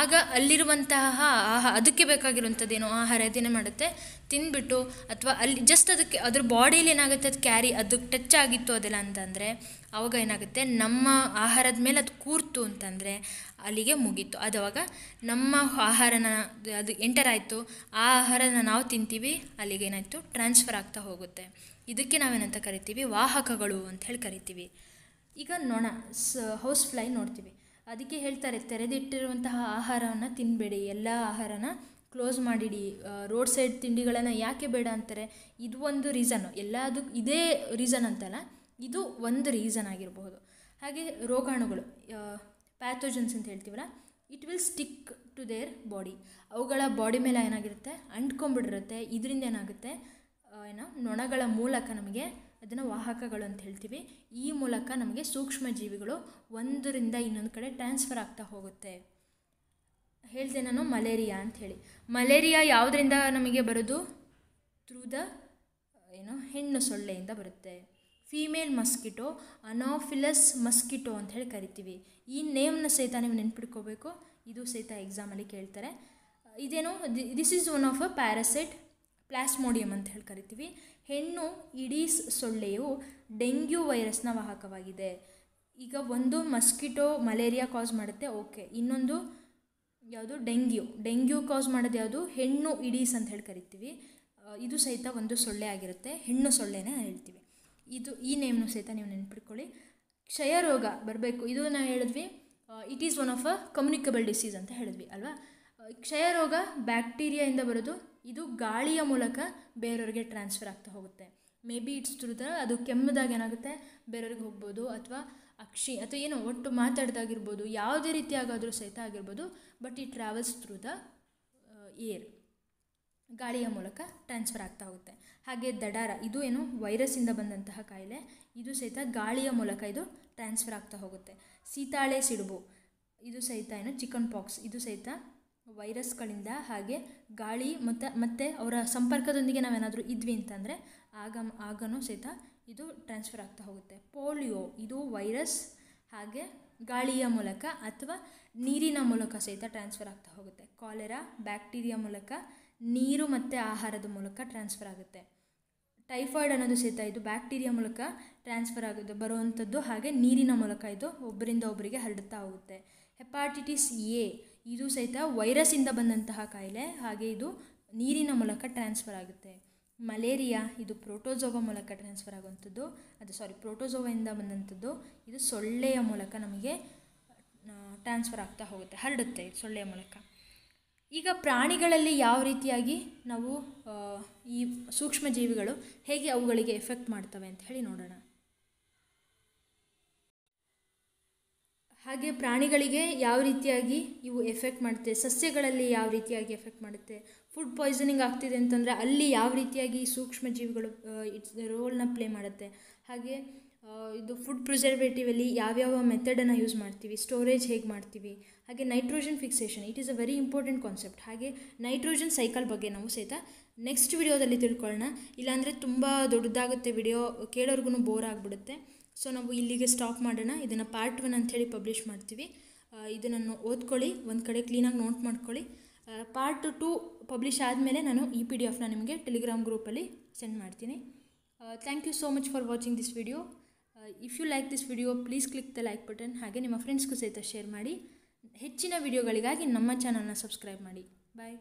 ಆಗ ಅಲ್ಲಿರುವಂತಹ ಆಹಾ ಅದಕ್ಕೆ ಬೇಕಾಗಿರುವಂಥದ್ದೇನು ಆಹಾರ ಅದೇನೇ ಮಾಡುತ್ತೆ ತಿಂದ್ಬಿಟ್ಟು ಅಥವಾ ಅಲ್ಲಿ ಜಸ್ಟ್ ಅದಕ್ಕೆ ಅದ್ರ ಬಾಡಿಲಿ ಏನಾಗುತ್ತೆ ಅದು ಕ್ಯಾರಿ ಅದಕ್ಕೆ ಟಚ್ ಆಗಿತ್ತು ಅದೆಲ್ಲ ಅಂತಂದರೆ ಆವಾಗ ಏನಾಗುತ್ತೆ ನಮ್ಮ ಆಹಾರದ ಮೇಲೆ ಅದು ಕೂರ್ತು ಅಂತಂದರೆ ಅಲ್ಲಿಗೆ ಮುಗೀತು ಅದವಾಗ ನಮ್ಮ ಆಹಾರನ ಅದು ಎಂಟರ್ ಆಯಿತು ಆ ಆಹಾರನ ನಾವು ತಿಂತೀವಿ ಅಲ್ಲಿಗೆ ಏನಾಯಿತು ಟ್ರಾನ್ಸ್ಫರ್ ಆಗ್ತಾ ಹೋಗುತ್ತೆ ಇದಕ್ಕೆ ನಾವೇನಂತ ಕರಿತೀವಿ ವಾಹಕಗಳು ಅಂತ ಹೇಳಿ ಕರಿತೀವಿ ಈಗ ನೋಣ ಸ ಹೌಸ್ ಫ್ಲೈ ನೋಡ್ತೀವಿ ಅದಕ್ಕೆ ಹೇಳ್ತಾರೆ ತೆರೆದಿಟ್ಟಿರುವಂತಹ ಆಹಾರವನ್ನು ತಿನ್ನಬೇಡಿ ಎಲ್ಲ ಆಹಾರನ ಕ್ಲೋಸ್ ಮಾಡಿಡಿ ರೋಡ್ ಸೈಡ್ ತಿಂಡಿಗಳನ್ನು ಯಾಕೆ ಬೇಡ ಅಂತಾರೆ ಇದು ಒಂದು ರೀಸನ್ನು ಎಲ್ಲದಕ್ಕೂ ಇದೇ ರೀಸನ್ ಅಂತಲ್ಲ ಇದು ಒಂದು ರೀಸನ್ ಆಗಿರಬಹುದು ಹಾಗೆ ರೋಗಾಣುಗಳು ಪ್ಯಾಥೋಜನ್ಸ್ ಅಂತ ಹೇಳ್ತೀವಲ್ಲ it will stick to their body ಅವುಗಳ ಬಾಡಿ ಮೇಲೆ ಏನಾಗಿರುತ್ತೆ ಅಂಟ್ಕೊಂಬಿಟ್ಟಿರುತ್ತೆ ಇದರಿಂದ ಏನಾಗುತ್ತೆ ಏನೋ ನೊಣಗಳ ಮೂಲಕ ನಮಗೆ ಅದನ್ನು ವಾಹಕಗಳು ಅಂತ ಹೇಳ್ತೀವಿ ಈ ಮೂಲಕ ನಮಗೆ ಸೂಕ್ಷ್ಮ ಜೀವಿಗಳು ಒಂದರಿಂದ ಇನ್ನೊಂದು ಕಡೆ ಟ್ರಾನ್ಸ್ಫರ್ ಆಗ್ತಾ ಹೋಗುತ್ತೆ ಹೇಳಿದೆ ನಾನು ಮಲೇರಿಯಾ ಅಂತ ಹೇಳಿ ಮಲೇರಿಯಾ ಯಾವುದರಿಂದ ನಮಗೆ ಬರೋದು ಥ್ರೂ ದ ಏನು ಹೆಣ್ಣು ಸೊಳ್ಳೆಯಿಂದ ಬರುತ್ತೆ ಫೀಮೇಲ್ ಮಸ್ಕಿಟೋ ಅನೋಫಿಲಸ್ ಮಸ್ಕಿಟೋ ಅಂತ ಹೇಳಿ ಕರಿತೀವಿ ಈ ನೇಮ್ನ ಸಹಿತ ನೀವು ನೆನ್ಪಿಟ್ಕೋಬೇಕು ಇದು ಸಹಿತ ಎಕ್ಸಾಮಲ್ಲಿ ಕೇಳ್ತಾರೆ ಇದೇನು this is one of a parasite plasmodium ಅಂತ ಹೇಳಿ ಕರಿತೀವಿ ಹೆಣ್ಣು ಇಡೀಸ್ ಸೊಳ್ಳೆಯು ಡೆಂಗ್ಯೂ ವೈರಸ್ನ ವಾಹಕವಾಗಿದೆ ಈಗ ಒಂದು ಮಸ್ಕಿಟೋ ಮಲೇರಿಯಾ ಕಾಸ್ ಮಾಡುತ್ತೆ ಓಕೆ ಇನ್ನೊಂದು ಯಾವುದು ಡೆಂಗ್ಯೂ ಡೆಂಗ್ಯೂ ಕಾಸ್ ಮಾಡೋದು ಯಾವುದು ಹೆಣ್ಣು ಇಡೀಸ್ ಅಂತ ಹೇಳಿ ಕರಿತೀವಿ ಇದು ಸಹಿತ ಒಂದು ಸೊಳ್ಳೆ ಆಗಿರುತ್ತೆ ಹೆಣ್ಣು ಸೊಳ್ಳೆನೇ ಹೇಳ್ತೀವಿ ಇದು ಈ ನೇಮ್ನು ಸಹಿತ ನೀವು ನೆನ್ಪಿಟ್ಕೊಳ್ಳಿ ಕ್ಷಯ ರೋಗ ಬರಬೇಕು ಇದು ನಾವು ಹೇಳಿದ್ವಿ it is one of a communicable disease ಅಂತ ಹೇಳಿದ್ವಿ ಅಲ್ವಾ ಕ್ಷಯರೋಗ ಬ್ಯಾಕ್ಟೀರಿಯಾಯಿಂದ ಬರೋದು ಇದು ಗಾಳಿಯ ಮೂಲಕ ಬೇರೆಯವ್ರಿಗೆ ಟ್ರಾನ್ಸ್ಫರ್ ಆಗ್ತಾ ಹೋಗುತ್ತೆ ಮೇ ಬಿ ಇಟ್ಸ್ ಥ್ರೂ ಅದು ಕೆಮ್ಮದಾಗ ಏನಾಗುತ್ತೆ ಬೇರೆಯವ್ರಿಗೆ ಹೋಗ್ಬೋದು ಅಥವಾ ಅಕ್ಷಿ ಅಥವಾ ಏನೋ ಒಟ್ಟು ಮಾತಾಡ್ದಾಗಿರ್ಬೋದು ಯಾವುದೇ ರೀತಿಯಾಗಾದರೂ ಸಹಿತ ಆಗಿರ್ಬೋದು ಬಟ್ ಈ ಟ್ರಾವೆಲ್ಸ್ ಥ್ರೂ ದ ಏರ್ ಗಾಳಿಯ ಮೂಲಕ ಟ್ರಾನ್ಸ್ಫರ್ ಆಗ್ತಾ ಹೋಗುತ್ತೆ ಹಾಗೆ ದಡಾರ ಇದು ಏನು ವೈರಸ್ಸಿಂದ ಬಂದಂತಹ ಕಾಯಿಲೆ ಇದು ಸಹಿತ ಗಾಳಿಯ ಮೂಲಕ ಇದು ಟ್ರಾನ್ಸ್ಫರ್ ಆಗ್ತಾ ಹೋಗುತ್ತೆ ಸೀತಾಳೆ ಸಿಡುಬು ಇದು ಸಹಿತ ಏನು ಚಿಕನ್ ಪಾಕ್ಸ್ ಇದು ಸಹಿತ ವೈರಸ್ಗಳಿಂದ ಹಾಗೆ ಗಾಳಿ ಮತ್ತು ಮತ್ತು ಅವರ ಸಂಪರ್ಕದೊಂದಿಗೆ ನಾವೇನಾದರೂ ಇದ್ವಿ ಅಂತಂದರೆ ಆಗ ಆಗನೂ ಸಹಿತ ಇದು ಟ್ರಾನ್ಸ್ಫರ್ ಆಗ್ತಾ ಹೋಗುತ್ತೆ ಪೋಲಿಯೋ ಇದು ವೈರಸ್ ಹಾಗೆ ಗಾಳಿಯ ಮೂಲಕ ಅಥವಾ ನೀರಿನ ಮೂಲಕ ಸಹಿತ ಟ್ರಾನ್ಸ್ಫರ್ ಆಗ್ತಾ ಹೋಗುತ್ತೆ ಕಾಲೆರಾ ಬ್ಯಾಕ್ಟೀರಿಯಾ ಮೂಲಕ ನೀರು ಮತ್ತು ಆಹಾರದ ಮೂಲಕ ಟ್ರಾನ್ಸ್ಫರ್ ಆಗುತ್ತೆ ಟೈಫಾಯ್ಡ್ ಅನ್ನೋದು ಸಹಿತ ಇದು ಬ್ಯಾಕ್ಟೀರಿಯಾ ಮೂಲಕ ಟ್ರಾನ್ಸ್ಫರ್ ಆಗುತ್ತೆ ಬರುವಂಥದ್ದು ಹಾಗೆ ನೀರಿನ ಮೂಲಕ ಇದು ಒಬ್ಬರಿಂದ ಒಬ್ಬರಿಗೆ ಹರಡುತ್ತಾ ಹೋಗುತ್ತೆ ಹೆಪಾಟಿಟಿಸ್ ಎ ಇದು ಸಹಿತ ವೈರಸ್ಸಿಂದ ಬಂದಂತಹ ಕಾಯಿಲೆ ಹಾಗೆ ಇದು ನೀರಿನ ಮೂಲಕ ಟ್ರಾನ್ಸ್ಫರ್ ಆಗುತ್ತೆ ಮಲೇರಿಯಾ ಇದು ಪ್ರೋಟೋಜೋವ ಮೂಲಕ ಟ್ರಾನ್ಸ್ಫರ್ ಆಗುವಂಥದ್ದು ಅದು ಸಾರಿ ಇಂದ ಬಂದಂಥದ್ದು ಇದು ಸೊಳ್ಳೆಯ ಮೂಲಕ ನಮಗೆ ಟ್ರಾನ್ಸ್ಫರ್ ಆಗ್ತಾ ಹೋಗುತ್ತೆ ಹರಡುತ್ತೆ ಸೊಳ್ಳೆಯ ಮೂಲಕ ಈಗ ಪ್ರಾಣಿಗಳಲ್ಲಿ ಯಾವ ರೀತಿಯಾಗಿ ನಾವು ಈ ಜೀವಿಗಳು ಹೇಗೆ ಅವುಗಳಿಗೆ ಎಫೆಕ್ಟ್ ಮಾಡ್ತವೆ ಅಂತ ಹೇಳಿ ನೋಡೋಣ ಹಾಗೆ ಪ್ರಾಣಿಗಳಿಗೆ ಯಾವ ರೀತಿಯಾಗಿ ಇವು ಎಫೆಕ್ಟ್ ಮಾಡುತ್ತೆ ಸಸ್ಯಗಳಲ್ಲಿ ಯಾವ ರೀತಿಯಾಗಿ ಎಫೆಕ್ಟ್ ಮಾಡುತ್ತೆ ಫುಡ್ ಪಾಯ್ಸನಿಂಗ್ ಆಗ್ತಿದೆ ಅಂತಂದರೆ ಅಲ್ಲಿ ಯಾವ ರೀತಿಯಾಗಿ ಸೂಕ್ಷ್ಮ ಜೀವಿಗಳು ಇಟ್ಸ್ ರೋಲ್ನ ಪ್ಲೇ ಮಾಡುತ್ತೆ ಹಾಗೆ ಇದು ಫುಡ್ ಪ್ರಿಸರ್ವೇಟಿವಲ್ಲಿ ಯಾವ್ಯಾವ ಮೆಥಡನ್ನು ಯೂಸ್ ಮಾಡ್ತೀವಿ ಸ್ಟೋರೇಜ್ ಹೇಗೆ ಮಾಡ್ತೀವಿ ಹಾಗೆ nitrogen fixation it is a very important concept ಹಾಗೆ ನೈಟ್ರೋಜನ್ ಸೈಕಲ್ ಬಗ್ಗೆ ನಾವು ಸಹಿತ ನೆಕ್ಸ್ಟ್ ವಿಡಿಯೋದಲ್ಲಿ ತಿಳ್ಕೊಳ್ಳೋಣ ಇಲ್ಲಾಂದರೆ ತುಂಬ ದೊಡ್ಡದಾಗುತ್ತೆ ವಿಡಿಯೋ ಕೇಳೋರ್ಗು ಬೋರ್ ಆಗಿಬಿಡುತ್ತೆ ಸೊ ನಾವು ಇಲ್ಲಿಗೆ ಸ್ಟಾಪ್ ಮಾಡೋಣ ಇದನ್ನು ಪಾರ್ಟ್ ಒನ್ ಅಂಥೇಳಿ ಪಬ್ಲಿಷ್ ಮಾಡ್ತೀವಿ ಇದನ್ನು ಓದ್ಕೊಳ್ಳಿ ಒಂದು ಕಡೆ ಕ್ಲೀನಾಗಿ ನೋಟ್ ಮಾಡ್ಕೊಳ್ಳಿ ಪಾರ್ಟ್ ಟು ಪಬ್ಲಿಷ್ ಆದಮೇಲೆ ನಾನು ಇ ಪಿ ಡಿ ಎಫ್ನ ನಿಮಗೆ ಟೆಲಿಗ್ರಾಮ್ ಗ್ರೂಪಲ್ಲಿ ಸೆಂಡ್ ಮಾಡ್ತೀನಿ thank you so much for watching this video if you like this video please click the like button ಹಾಗೆ ನಿಮ್ಮ ಫ್ರೆಂಡ್ಸ್ಗೂ ಸಹಿತ ಶೇರ್ ಮಾಡಿ ಹೆಚ್ಚಿನ ವಿಡಿಯೋಗಳಿಗಾಗಿ ನಮ್ಮ ಚಾನಲ್ನ ಸಬ್ಸ್ಕ್ರೈಬ್ ಮಾಡಿ ಬಾಯ್